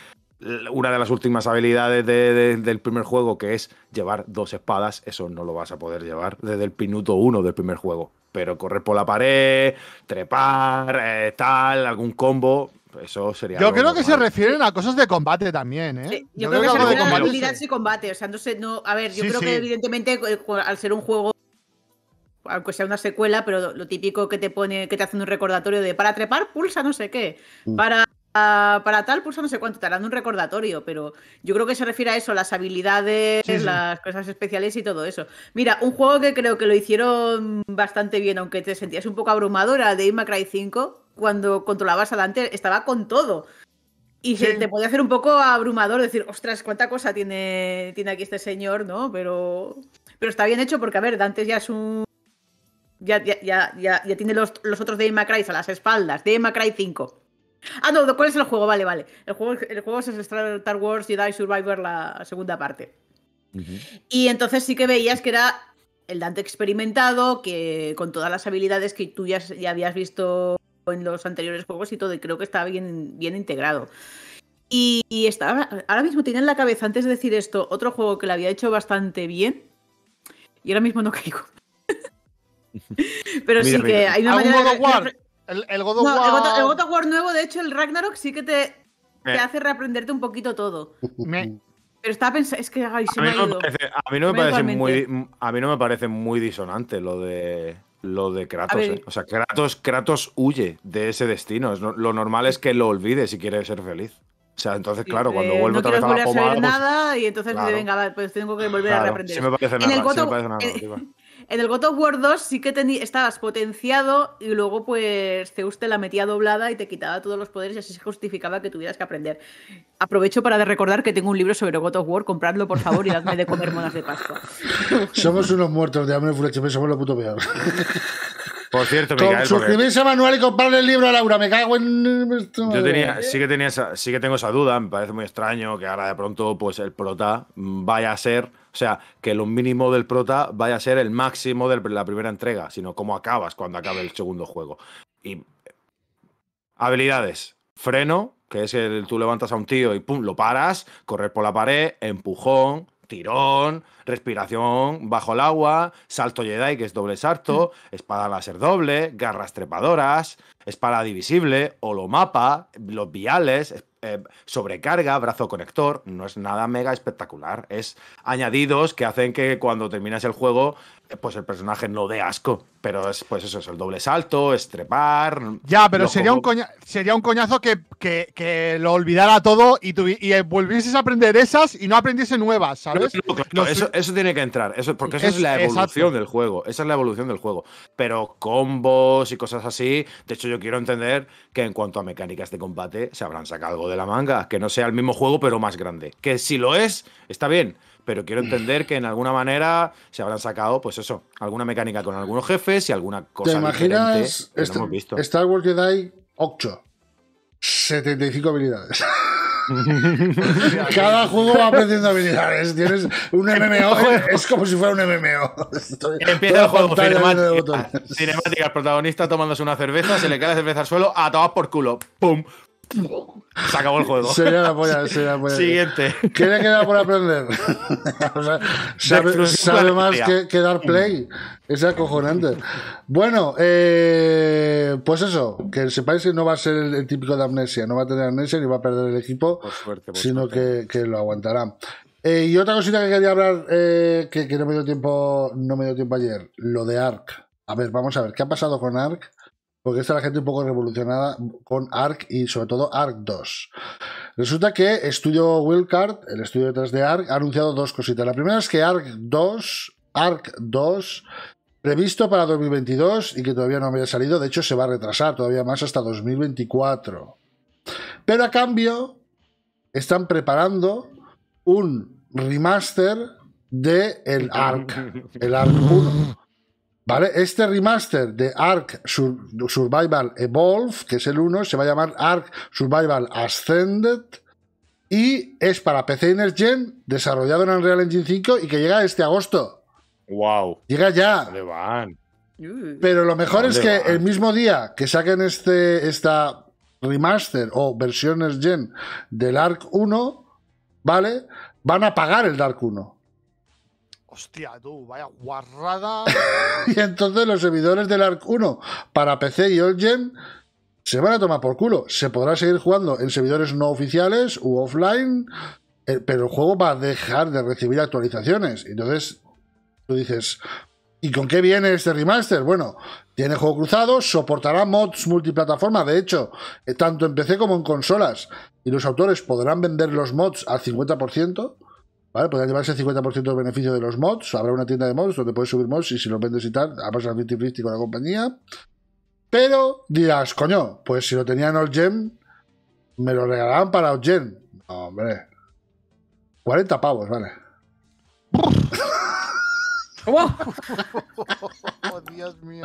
una de las últimas habilidades del primer juego, que es llevar dos espadas, eso no lo vas a poder llevar desde el minuto uno del primer juego. Pero correr por la pared, trepar, eh, tal, algún combo, eso sería. Yo creo que se refieren a cosas de combate también, ¿eh? yo, creo, que, se refieren habilidades de combate. O sea, no sé, no, a ver, yo creo que evidentemente eh, al ser un juego aunque sea una secuela, pero lo típico que te pone, que te hace un recordatorio de para trepar, pulsa no sé qué, mm. para Ah, para, tal pulsa no sé cuánto, te harán un recordatorio, pero yo creo que se refiere a eso, las habilidades, las cosas especiales y todo eso. Mira, un juego que creo que lo hicieron bastante bien, aunque te sentías un poco abrumadora, de Ima 5, cuando controlabas a Dante, estaba con todo. Y se te podía hacer un poco abrumador decir, ostras, cuánta cosa tiene, tiene aquí este señor, ¿no? Pero, pero está bien hecho porque, a ver, Dante ya es un ya, ya, ya, ya, tiene los, otros de Cry a las espaldas, de Cry 5. Ah, no, ¿cuál es el juego? Vale, vale. El juego, el juego es Star Wars Jedi Survivor, la segunda parte. Y entonces sí que veías que era el Dante experimentado, que con todas las habilidades que tú ya, ya habías visto en los anteriores juegos y todo, y creo que estaba bien, bien integrado. Y, estaba. ahora mismo tenía en la cabeza, antes de decir esto, otro juego que lo había hecho bastante bien, y ahora mismo no caigo. Pero sí que hay una manera... De... El, el God of War. El nuevo, de hecho, el Ragnarok sí que te, te hace reaprenderte un poquito todo. Pero estaba pensando, es que ay, se a, mí no me, parece, a mí no me parece muy, a mí no me parece muy disonante lo de lo de Kratos. Eh. O sea, Kratos, Kratos huye de ese destino. lo normal es que lo olvide si quiere ser feliz. O sea, entonces, claro, eh, cuando vuelve vuelvo otra vez a la No pues, nada y entonces claro. venga, pues tengo que volver a reaprender. Sí me parece nada, en sí me parece nada en el God of War 2 sí que estabas potenciado y luego pues te te la metía doblada y te quitaba todos los poderes y así se justificaba que tuvieras que aprender. Aprovecho para recordar que tengo un libro sobre God of War, compradlo por favor y dadme de comer monas de Pascua. Somos unos muertos de hambre, somos los puto peores. Por cierto, Miguel. suscribirse a y comprarle el libro a Laura, me cago en. Yo tenía, sí que tenía sí que tengo esa duda, me parece muy extraño que ahora de pronto, pues el prota vaya a ser. O sea, que lo mínimo del prota vaya a ser el máximo de la primera entrega, sino cómo acabas cuando acabe el segundo juego. Y. Habilidades. Freno, que es el tú levantas a un tío y pum, lo paras, correr por la pared, empujón, tirón, respiración bajo el agua, salto Jedi, que es doble salto, mm. espada láser doble, garras trepadoras, espada divisible, holomapa, los viales, eh, sobrecarga, brazo conector. No es nada mega espectacular. Es añadidos que hacen que cuando terminas el juego pues el personaje no de asco. Pero es, pues eso, es el doble salto, estrepar. Ya, pero sería, un sería un coñazo que, lo olvidara todo y, eh, volvieses a aprender esas y no aprendiese nuevas, ¿sabes? No, eso, tiene que entrar, eso, porque esa es, la evolución del juego. Esa es la evolución del juego. Pero combos y cosas así. De hecho, yo quiero entender que en cuanto a mecánicas de combate, se habrán sacado algo de la manga. Que no sea el mismo juego, pero más grande. Que si lo es, está bien pero quiero entender que en alguna manera se habrán sacado, pues eso, alguna mecánica con algunos jefes y alguna cosa. ¿Te imaginas este Star Wars Jedi 8? 75 habilidades. Cada juego va perdiendo habilidades. Tienes un MMO, es como si fuera un MMO. Empieza el juego, cinemática, cinemática, el protagonista tomándose una cerveza, se le cae la cerveza al suelo, a tomar por culo. ¡Pum! Se acabó el juego. Sería la polla, Siguiente. ¿Qué le queda por aprender? sabe, más que, dar play. Es acojonante. Bueno, eh, pues eso, que sepáis que no va a ser el, típico de amnesia, no va a tener amnesia ni va a perder el equipo, sino que, lo aguantará. Eh, y otra cosita que quería hablar, eh, que, no me dio tiempo, no me dio tiempo ayer, lo de ARK A ver, vamos a ver, ¿qué ha pasado con ARK? porque está la gente un poco revolucionada con ARC y sobre todo ARC 2. Resulta que estudio Wildcard, el estudio detrás de ARC, ha anunciado dos cositas. La primera es que ARC 2, ARC 2, previsto para 2022 y que todavía no había salido, de hecho se va a retrasar todavía más hasta 2024. Pero a cambio, están preparando un remaster de el ARC, el Ark 1. ¿Vale? Este remaster de Ark Survival Evolve, que es el 1, se va a llamar Ark Survival Ascended y es para PC Gen, desarrollado en Unreal Engine 5 y que llega este agosto. ¡Wow! Llega ya. Van? Uh. Pero lo mejor es que el mismo día que saquen este, esta remaster o versiones gen del Ark 1, ¿vale? Van a pagar el Dark 1 hostia, tú, vaya guarrada. y entonces los servidores del ARC 1 para PC y Old Gen se van a tomar por culo. Se podrá seguir jugando en servidores no oficiales u offline, eh, pero el juego va a dejar de recibir actualizaciones. Entonces, tú dices, ¿y con qué viene este remaster? Bueno, tiene juego cruzado, soportará mods multiplataforma, de hecho, eh, tanto en PC como en consolas. Y los autores podrán vender los mods al 50%. ¿vale? llevarse el 50% de beneficio de los mods. Habrá una tienda de mods donde puedes subir mods y si los vendes y tal, a pasar 50-50 con la compañía. Pero dirás, coño, pues si lo tenía en Gen, me lo regalaban para Gen. gem hombre. 40 pavos, vale. oh, Dios mío.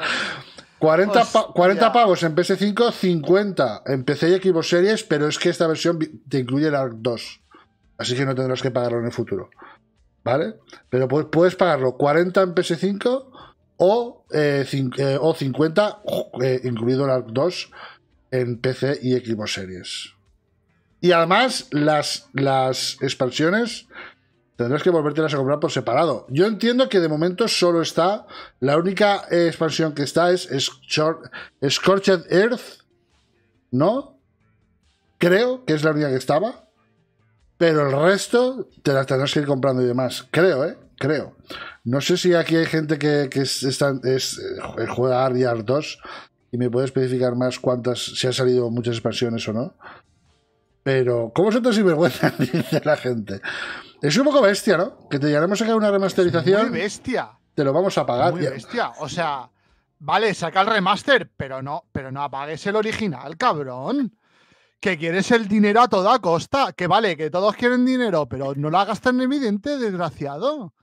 40, 40 pavos en PS5, 50 en PC y Xbox Series, pero es que esta versión te incluye el ARC 2 así que no tendrás que pagarlo en el futuro. ¿Vale? Pero puedes pagarlo 40 en PS5 o, eh, eh, o 50, eh, incluido las dos, en PC y Xbox Series. Y además, las, las expansiones tendrás que volvértelas a comprar por separado. Yo entiendo que de momento solo está, la única expansión que está es Scorched Earth, ¿no? Creo que es la única que estaba. Pero el resto te las tendrás que ir comprando y demás. Creo, ¿eh? Creo. No sé si aquí hay gente que, que es, es, eh, juega 2 y me puede especificar más cuántas, si han salido muchas expansiones o no. Pero, ¿cómo son tan vergüenza Dice la gente. Es un poco bestia, ¿no? Que te llegaremos a sacar una remasterización. bestia. Te lo vamos a pagar. bestia. O sea, vale, saca el remaster, pero no, pero no apagues el original, cabrón que quieres el dinero a toda costa. Que vale, que todos quieren dinero, pero no lo hagas tan evidente, desgraciado.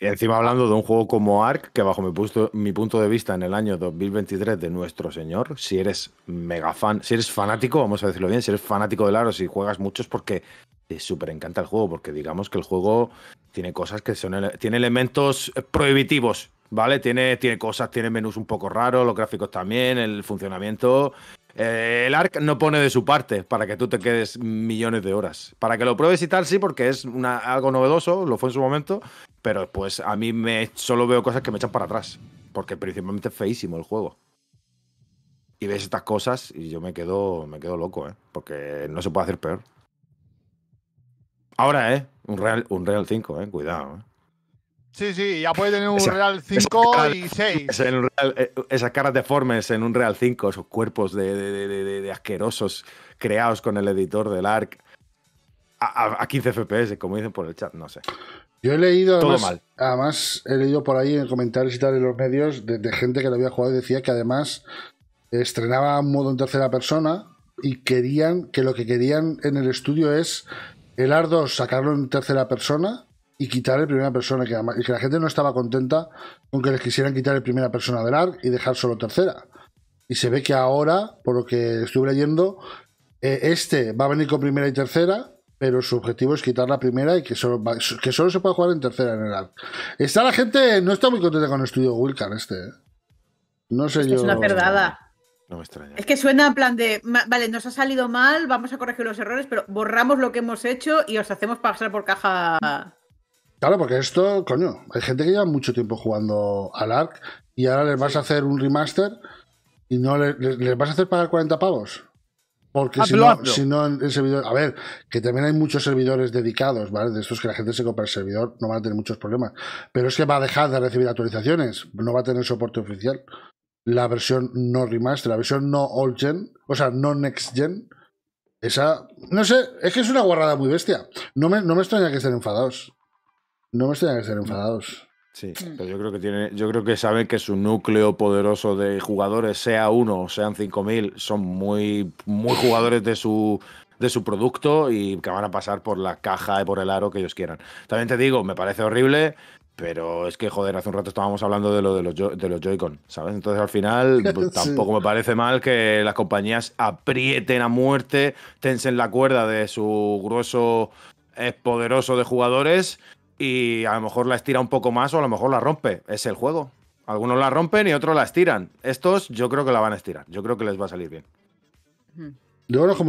Y encima hablando de un juego como Ark, que bajo mi, puesto, mi punto de vista en el año 2023 de nuestro señor, si eres mega fan, si eres fanático, vamos a decirlo bien, si eres fanático de Laro si juegas muchos, porque te súper encanta el juego, porque digamos que el juego tiene cosas que son, tiene elementos prohibitivos, ¿vale? Tiene, tiene cosas, tiene menús un poco raros, los gráficos también, el funcionamiento eh, el ARC no pone de su parte para que tú te quedes millones de horas. Para que lo pruebes y tal, sí, porque es algo novedoso, lo fue en su momento, pero después pues a mí me, solo veo cosas que me echan para atrás, porque principalmente es feísimo el juego. Y ves estas cosas y yo me quedo, me quedo loco, ¿eh? porque no se puede hacer peor. Ahora, ¿eh? Un Real, un Real 5, ¿eh? cuidado. ¿eh? Sí, sí, ya puede tener un Real 5 y 6. esas caras deformes en un Real 5, eh, esos cuerpos de, asquerosos creados con el editor del ARC a, 15 FPS, como dicen por el chat, no sé. Yo he leído, Todo mal. además he leído por ahí en comentarios y tal en los medios de, gente que lo había jugado y decía que además estrenaba un modo en tercera persona y querían que lo que querían en el estudio es el AR2 sacarlo en tercera persona y quitar el primera persona, que, que la gente no estaba contenta con que les quisieran quitar el primera persona del ARC y dejar solo tercera. Y se ve que ahora, por lo que estuve leyendo, eh, este va a venir con primera y tercera, pero su objetivo es quitar la primera y que solo, que solo se pueda jugar en tercera en el ARC. Está la gente, no está muy contenta con el estudio Wilcan este. ¿eh? No sé yo. Es una perdada. No me extraña. Es que suena en plan de, vale, nos ha salido mal, vamos a corregir los errores, pero borramos lo que hemos hecho y os hacemos pasar por caja Claro, porque esto, coño, hay gente que lleva mucho tiempo jugando al ARC y ahora les vas a hacer un remaster y no les, vas a hacer pagar 40 pavos. Porque ah, si, no, si, no, el servidor. A ver, que también hay muchos servidores dedicados, ¿vale? De estos que la gente se compra el servidor, no van a tener muchos problemas. Pero es que va a dejar de recibir actualizaciones, no va a tener soporte oficial. La versión no remaster, la versión no old gen, o sea, no next gen, esa. No sé, es que es una guarrada muy bestia. No no me extraña que estén enfadados. No me extraña que ser enfadados. Sí, mm. pero yo creo que tiene, yo creo que saben que su núcleo poderoso de jugadores, sea uno o sean 5.000, son muy, muy jugadores de su, de su producto y que van a pasar por la caja y por el aro que ellos quieran. También te digo, me parece horrible, pero es que, joder, hace un rato estábamos hablando de lo de los, de Joy-Con, ¿sabes? Entonces al final pues, tampoco me parece mal que las compañías aprieten a muerte, tensen la cuerda de su grueso es eh, poderoso de jugadores y a lo mejor la estira un poco más o a lo mejor la rompe. Es el juego. Algunos la rompen y otros la estiran. Estos yo creo que la van a estirar. Yo creo que les va a salir bien. Yo creo que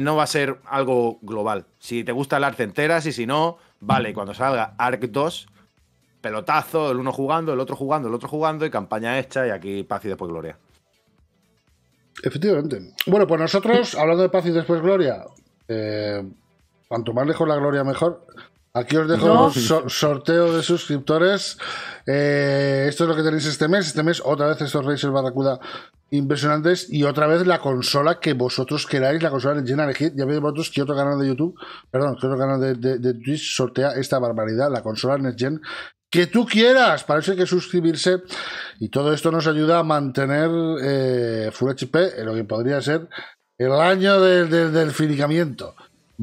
no, va a ser algo global. Si te gusta el arte enteras y si no, vale, cuando salga Arc 2, pelotazo, el uno jugando, el otro jugando, el otro jugando y campaña hecha y aquí paz y después gloria. Efectivamente. Bueno, pues nosotros, hablando de paz y después gloria, eh, Cuanto más lejos la gloria, mejor. Aquí os dejo sorteo de suscriptores. Eh, esto es lo que tenéis este mes. Este mes, otra vez estos Razer Barracuda impresionantes. Y otra vez la consola que vosotros queráis, la consola de Ya veis vosotros que otro canal de YouTube, perdón, que otro canal de, Twitch sortea esta barbaridad, la consola NetGen... Que tú quieras, para eso hay que suscribirse. Y todo esto nos ayuda a mantener eh, Full HP en lo que podría ser el año del finicamiento.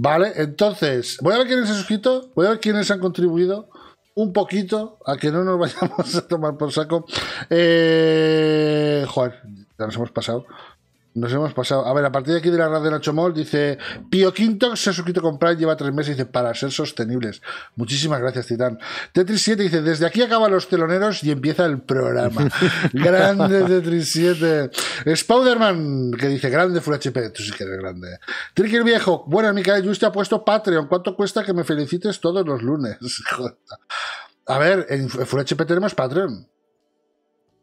Vale, entonces, voy a ver quiénes han suscrito, voy a ver quiénes han contribuido un poquito a que no nos vayamos a tomar por saco. Eh, joder, ya nos hemos pasado. Nos hemos pasado. A ver, a partir de aquí de la radio de Nacho Mol dice Pío Quinto se ha suscrito comprar, lleva tres meses, dice, para ser sostenibles. Muchísimas gracias, Titán. Tetris7 dice, desde aquí acaban los teloneros y empieza el programa. grande Tetris7. Spauderman, que dice, grande Full HP, tú sí que eres grande. Tricker Viejo, bueno, Micael, yo te ha puesto Patreon. ¿Cuánto cuesta que me felicites todos los lunes? A ver, en Full HP tenemos Patreon.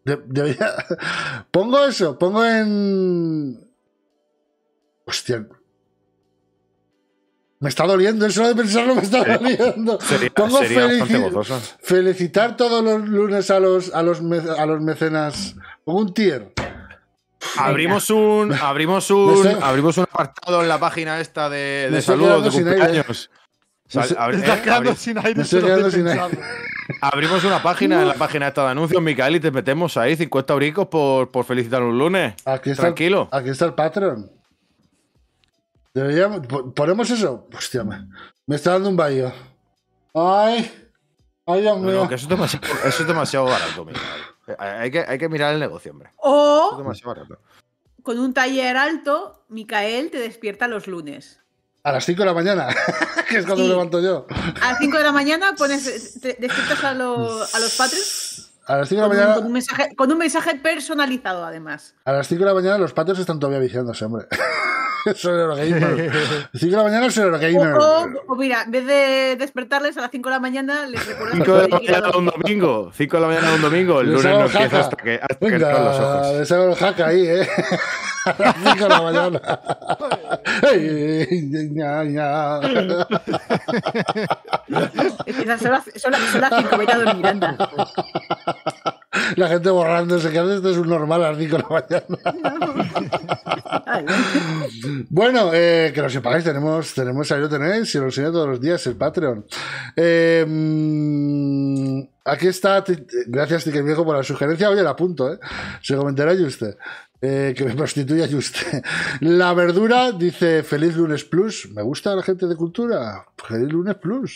Pongo eso, pongo en. Hostia. Me está doliendo, eso de pensarlo me está doliendo. pongo felicitar todos los lunes a los, a los, a los mecenas. Pongo un tier. Abrimos un, abrimos un, abrimos un apartado en la página esta de, de saludos de cumpleaños quedando Abrimos una página, en la página esta de anuncios, Micael, y te metemos ahí 50 auricos por, por felicitar un lunes. Tranquilo. aquí está el patrón ¿Ponemos eso? Hostia, me, está dando un baño. Ay, ay, Dios eso, es demasiado, barato, Micael. Eh, hay que, mirar el negocio, hombre. con un taller alto, Micael te despierta los lunes. A las 5 de la mañana, que es cuando me levanto yo. A las 5 de la mañana pones, despiertas a, a los patrios. A las 5 de la mañana. con, un mensaje, con un, mensaje, personalizado, además. A las 5 de la mañana los patrios están todavía vigiándose, hombre. Son Eurogamer. 5 de la mañana son Eurogamer. O, o, mira, en vez de despertarles a las 5 de la mañana, les recuerdo. 5 de la mañana un domingo. 5 de la mañana un domingo. El lunes no empieza hasta que, hasta Venga, que los ojos. de ser el hack ahí, ¿eh? a las 5 de la mañana. son, las, las, cinco las 5 de Miranda. La gente borrándose, que este es un normal a las 5 mañana. bueno, eh, que lo sepáis, tenemos, tenemos ahí lo tenéis, y lo enseño todos los días, el Patreon. Eh, aquí está, gracias Tique Viejo por la sugerencia, oye, la apunto, ¿eh? Se comentará y usted. Eh, que me prostituya y usted. La verdura dice feliz lunes plus. Me gusta la gente de cultura. Feliz lunes plus,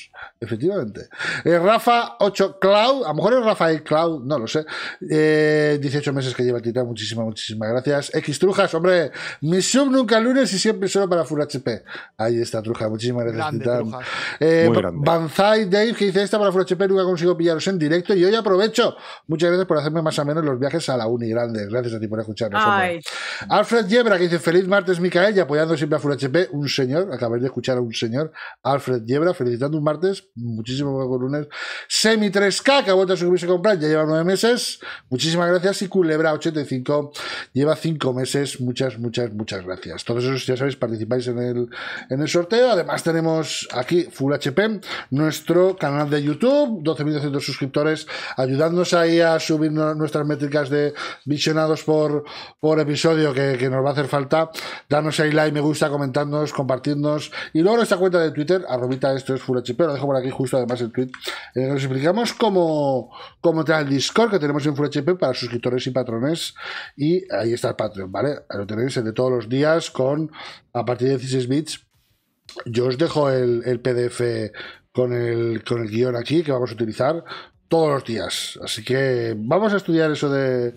efectivamente. Eh, Rafa 8 Cloud, a lo mejor es Rafael Cloud, no lo sé. 18 eh, meses que lleva el titán muchísimas, muchísimas gracias. X Trujas, hombre, mi sub nunca lunes y siempre solo para Full HP. Ahí está, Truja, muchísimas gracias, Titán. Banzai Dave, que dice esta para Full HP, nunca consigo pillaros en directo y hoy aprovecho. Muchas gracias por hacerme más o menos los viajes a la uni grande. Gracias a ti por escucharnos. Alfred Yebra, que dice, feliz martes, Micael, y apoyando siempre a Full HP, un señor, acabáis de escuchar a un señor, Alfred Yebra, felicitando un martes, muchísimo el lunes. Semi 3K, que ha vuelto a suscribirse a comprar, ya lleva nueve meses, muchísimas gracias, y Culebra85 lleva cinco meses, muchas, muchas, muchas gracias. Todos esos, ya sabéis, participáis en el, en el sorteo, además tenemos aquí Full HP, nuestro canal de YouTube, 12.200 suscriptores, ayudándonos ahí a subir nuestras métricas de visionados por, por episodio que, nos va a hacer falta. Danos ahí like, me gusta, comentándonos, compartiéndonos. Y luego nuestra cuenta de Twitter, arrobita esto es FullHP, Lo dejo por aquí justo además el tweet. nos explicamos cómo, cómo trae Discord que tenemos en FullHP para suscriptores y patrones. Y ahí está el Patreon, ¿vale? Lo tenéis el de todos los días con a partir de 16 bits. Yo os dejo el, el PDF con el, con el guión aquí que vamos a utilizar todos los días. Así que vamos a estudiar eso de,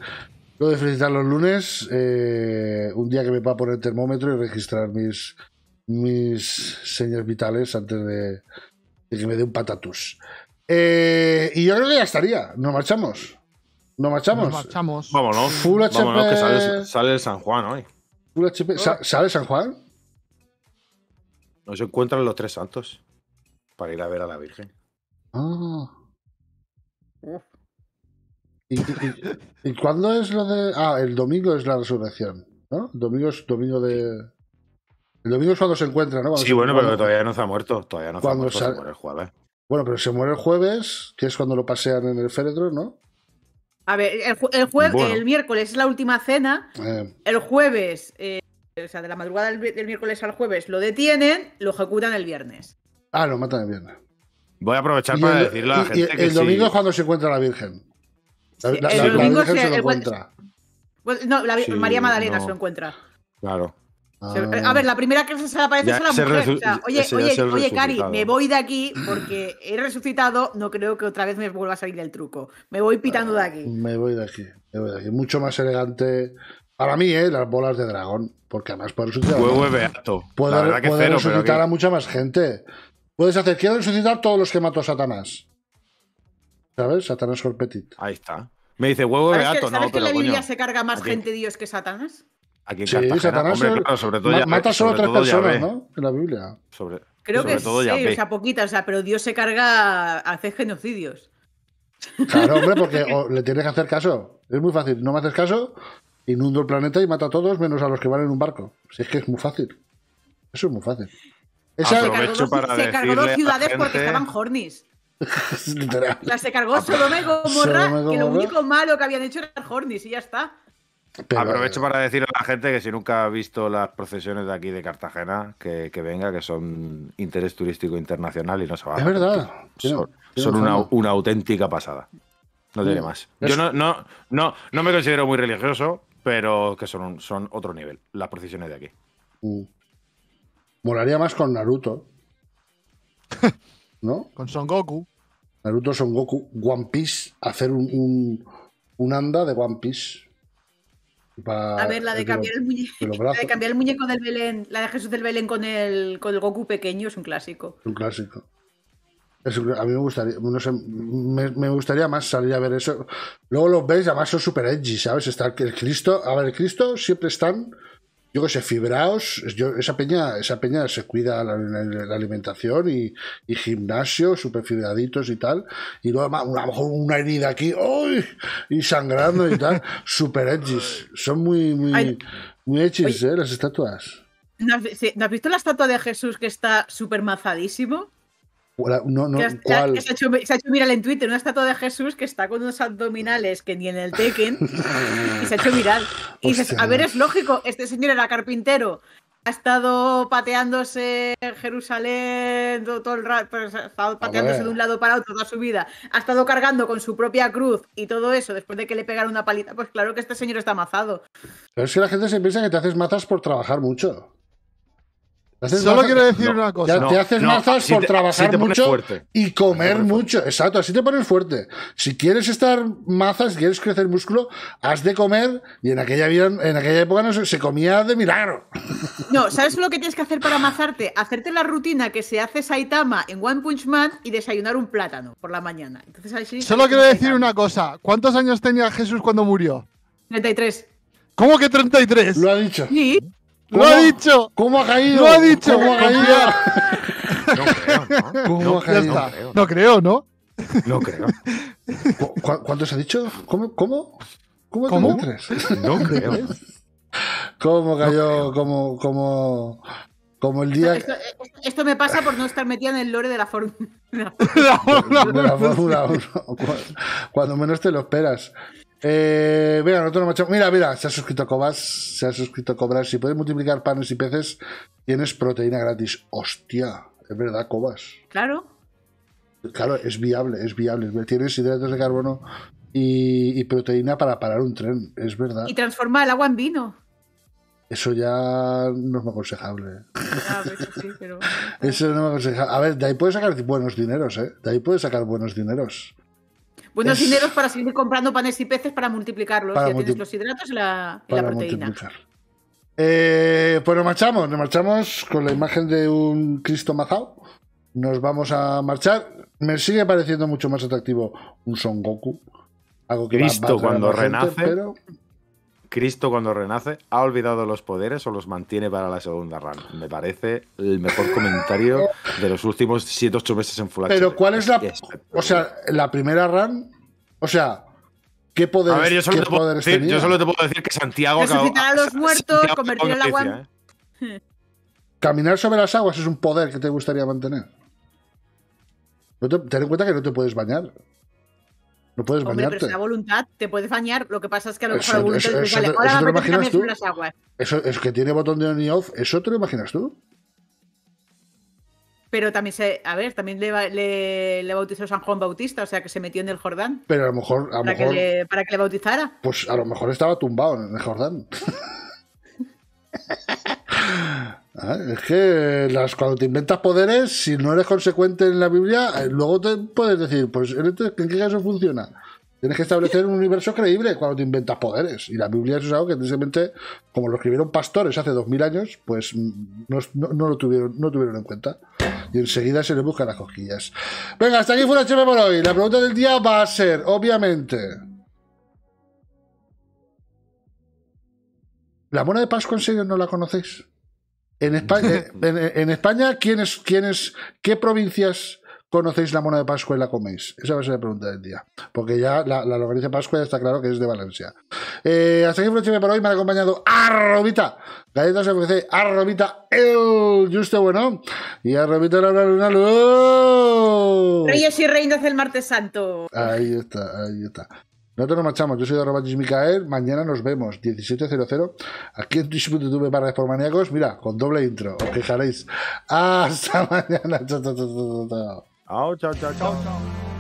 de felicitar los lunes, eh, un día que me va a poner termómetro y registrar mis, mis señas vitales antes de, que me dé un patatus. Eh, y yo creo que ya estaría. Nos marchamos. Nos marchamos. marchamos. Vámonos. sale, sale, San Juan hoy. ¿Sale San Juan? Nos encuentran los tres santos para ir a ver a la Virgen. Ah. ¿Y, cuándo es lo de.? Ah, el domingo es la resurrección, ¿no? El domingo es domingo de. El domingo cuando se encuentra, ¿no? sí, bueno, pero todavía no se ha muerto. Todavía no muere el jueves. Bueno, pero se muere el jueves, que es cuando lo pasean en el féretro, ¿no? A ver, el, el miércoles es la última cena. Eh. El jueves, eh, o sea, de la madrugada del, miércoles al jueves, lo detienen, lo ejecutan el viernes. Ah, lo matan el viernes. Voy a aprovechar para decirle a la gente que. El domingo es cuando se encuentra la Virgen. María Magdalena se encuentra. Claro. Eh, a ver, la primera que se aparece es a la mujer. oye, oye, oye, Cari, me voy de aquí porque he resucitado. No creo que otra vez me vuelva a salir el truco. Me voy pitando de aquí. Me voy de aquí. Mucho más elegante. Para mí, ¿eh? las bolas de dragón. Porque además puedo resucitar. Huevo resucitar a mucha más gente. Puedes hacer, quiero resucitar todos los que mató Satanás. ¿Sabes? Satanás Petit. Ahí está. Me dice huevo de gato, ¿sabes que en la Biblia se carga más gente Dios que Satanás? Aquí en sí, Satanás sobre todo mata solo a tres personas, ¿no? En la Biblia. Sobre, Creo que todo sí, o sea, poquitas, o sea, pero Dios se carga hace genocidios. Claro, hombre, porque le tienes que hacer caso. Es muy fácil, no me haces caso, inundo el planeta y mato a todos menos a los que van en un barco. Si es que es muy fácil. Eso es muy fácil. Ah, Esa... se cargó dos ciudades porque estaban hornis la se cargó solo me Gomorra, que lo único malo que habían hecho era el Hornis y ya está. Aprovecho eh, para decir a la gente que si nunca ha visto las procesiones de aquí de Cartagena, que, venga, que son interés turístico internacional y no se va a... Es verdad. Son, una, auténtica pasada. No tiene más. Yo no, no, no, no me considero muy religioso, pero que son, son otro nivel, las procesiones de aquí. Mm. Moraría más con Naruto. ¿No? Con Son Goku. Naruto, Son Goku, One Piece, hacer un, un, anda de One Piece. a ver, la de, cambiar el muñeco, de el muñeco del Belén, la de Jesús del Belén con el, Goku pequeño es un clásico. Es un clásico. a mí me gustaría, me, gustaría más salir a ver eso. Luego los veis, además son super edgy, ¿sabes? Está el Cristo, a ver, el Cristo siempre están yo que sé, fibraos, esa, peña, esa peña se cuida la, alimentación y, gimnasio, súper fibraditos y tal, y luego lo una herida aquí, ¡ay! y sangrando y tal, super hechis son muy, muy, muy ¿eh? Las estatuas. ¿No has, visto la estatua de Jesús que está súper mazadísimo? se, ha hecho, mirar en Twitter una estatua de Jesús que está con unos abdominales que ni en el Tekken y se ha hecho mirar Y a ver, es lógico, este señor era carpintero, ha estado pateándose Jerusalén todo, el rato, pues, ha estado pateándose de un lado para otro toda su vida, ha estado cargando con su propia cruz y todo eso después de que le pegaron una palita, pues claro que este señor está amazado. Pero es que la gente se piensa que te haces matas por trabajar mucho. Solo quiero decir una cosa. te haces mazas por trabajar mucho y comer mucho. Exacto, así te pones fuerte. Si quieres estar mazas, si quieres crecer músculo, has de comer. Y en aquella, en aquella época no se, comía de milagro. No, ¿sabes lo que tienes que hacer para mazarte? Hacerte la rutina que se hace Saitama en One Punch Man y desayunar un plátano por la mañana. Entonces, Solo quiero decir una cosa. ¿Cuántos años tenía Jesús cuando murió? 33. ¿Cómo que 33? Lo ha dicho. Sí. ¡Lo ha dicho! ¿Cómo ha caído? ¡Lo ha dicho! ¿Cómo ha caído? No creo, ¿no? No, creo, no, creo, no creo, ¿no? cuántos ha dicho? ¿Cómo? ¿Cómo? ¿Cómo? ¿Cómo? No creo. ¿Cómo cayó? No ¿Cómo, cómo, el día. Esto, esto, me pasa por no estar metida en el lore de la Fórmula 1. Cuando menos te lo esperas. Eh, mira, Mira, mira, se ha suscrito Cobas, se ha suscrito Cobras. Si puedes multiplicar panes y peces, tienes proteína gratis. Hostia, es verdad, Cobas. Claro. Claro, es viable, es viable. Tienes hidratos de carbono y, proteína para parar un tren, es verdad. Y transformar el agua en vino. Eso ya no es aconsejable. Ah, pues eso Eso no es aconsejable. A ver, de ahí puedes sacar buenos dineros, ¿eh? De ahí puedes sacar buenos dineros. Buenos dineros para seguir comprando panes y peces para multiplicarlos. ya tienes los hidratos y la, proteína. Eh, pues nos marchamos, nos marchamos con la imagen de un Cristo mazao. Nos vamos a marchar. Me sigue pareciendo mucho más atractivo un Son Goku. Algo que Cristo cuando renace. pero Cristo cuando renace ha olvidado los poderes o los mantiene para la segunda run. Me parece el mejor comentario de los últimos 7-8 meses en Full Pero ¿cuál es la... O sea, la primera run... O sea, ¿qué poderes, A yo solo, te puedo, decir, que Santiago... Resucitar a los muertos, el agua... ¿eh? Caminar sobre las aguas es un poder que te gustaría mantener. ten en cuenta que no te puedes bañar. No puedes Hombre, bañarte. Pero si la voluntad te puedes bañar. Lo que pasa es que a lo mejor la voluntad eso, te lo tú? Eso es que tiene botón de on y off. ¿Eso te lo imaginas tú? Pero también se. A ver, también le, bautizó San Juan Bautista, o sea que se metió en el Jordán. Pero a lo mejor. para, que le, para que le bautizara. Pues a lo mejor estaba tumbado en el Jordán. Ah, es que cuando te inventas poderes, si no eres consecuente en la Biblia, eh, luego te puedes decir, pues este, ¿en qué caso funciona? Tienes que establecer un universo creíble cuando te inventas poderes. Y la Biblia es algo que tristemente, como lo escribieron pastores hace 2000 años, pues no, lo tuvieron, no tuvieron en cuenta. Y enseguida se le buscan las cosquillas. Venga, hasta aquí fue la por hoy. La pregunta del día va a ser, obviamente. ¿La mona de Pascua en serio no la conocéis? Eh, en España, ¿qué provincias conocéis la mona de Pascua y la coméis? Esa va a ser la pregunta del día. Porque ya la, la de Pascua está claro que es de Valencia. Eh, hasta aquí programa hoy. Me ha acompañado Arrobita, Galletas FC, Arrobita, el justo Bueno y Arrobita la Luna Reyes y Reinas del Martes Santo. Ahí está, ahí está. Nosotros nos marchamos. Yo soy de arroba Micael. Mañana nos vemos, 17.00, aquí en twitch.tv para Reformaniacos. Mira, con doble intro. Os fijaréis Hasta mañana. Chao, chao, chao. Chao, chao, chao. chao.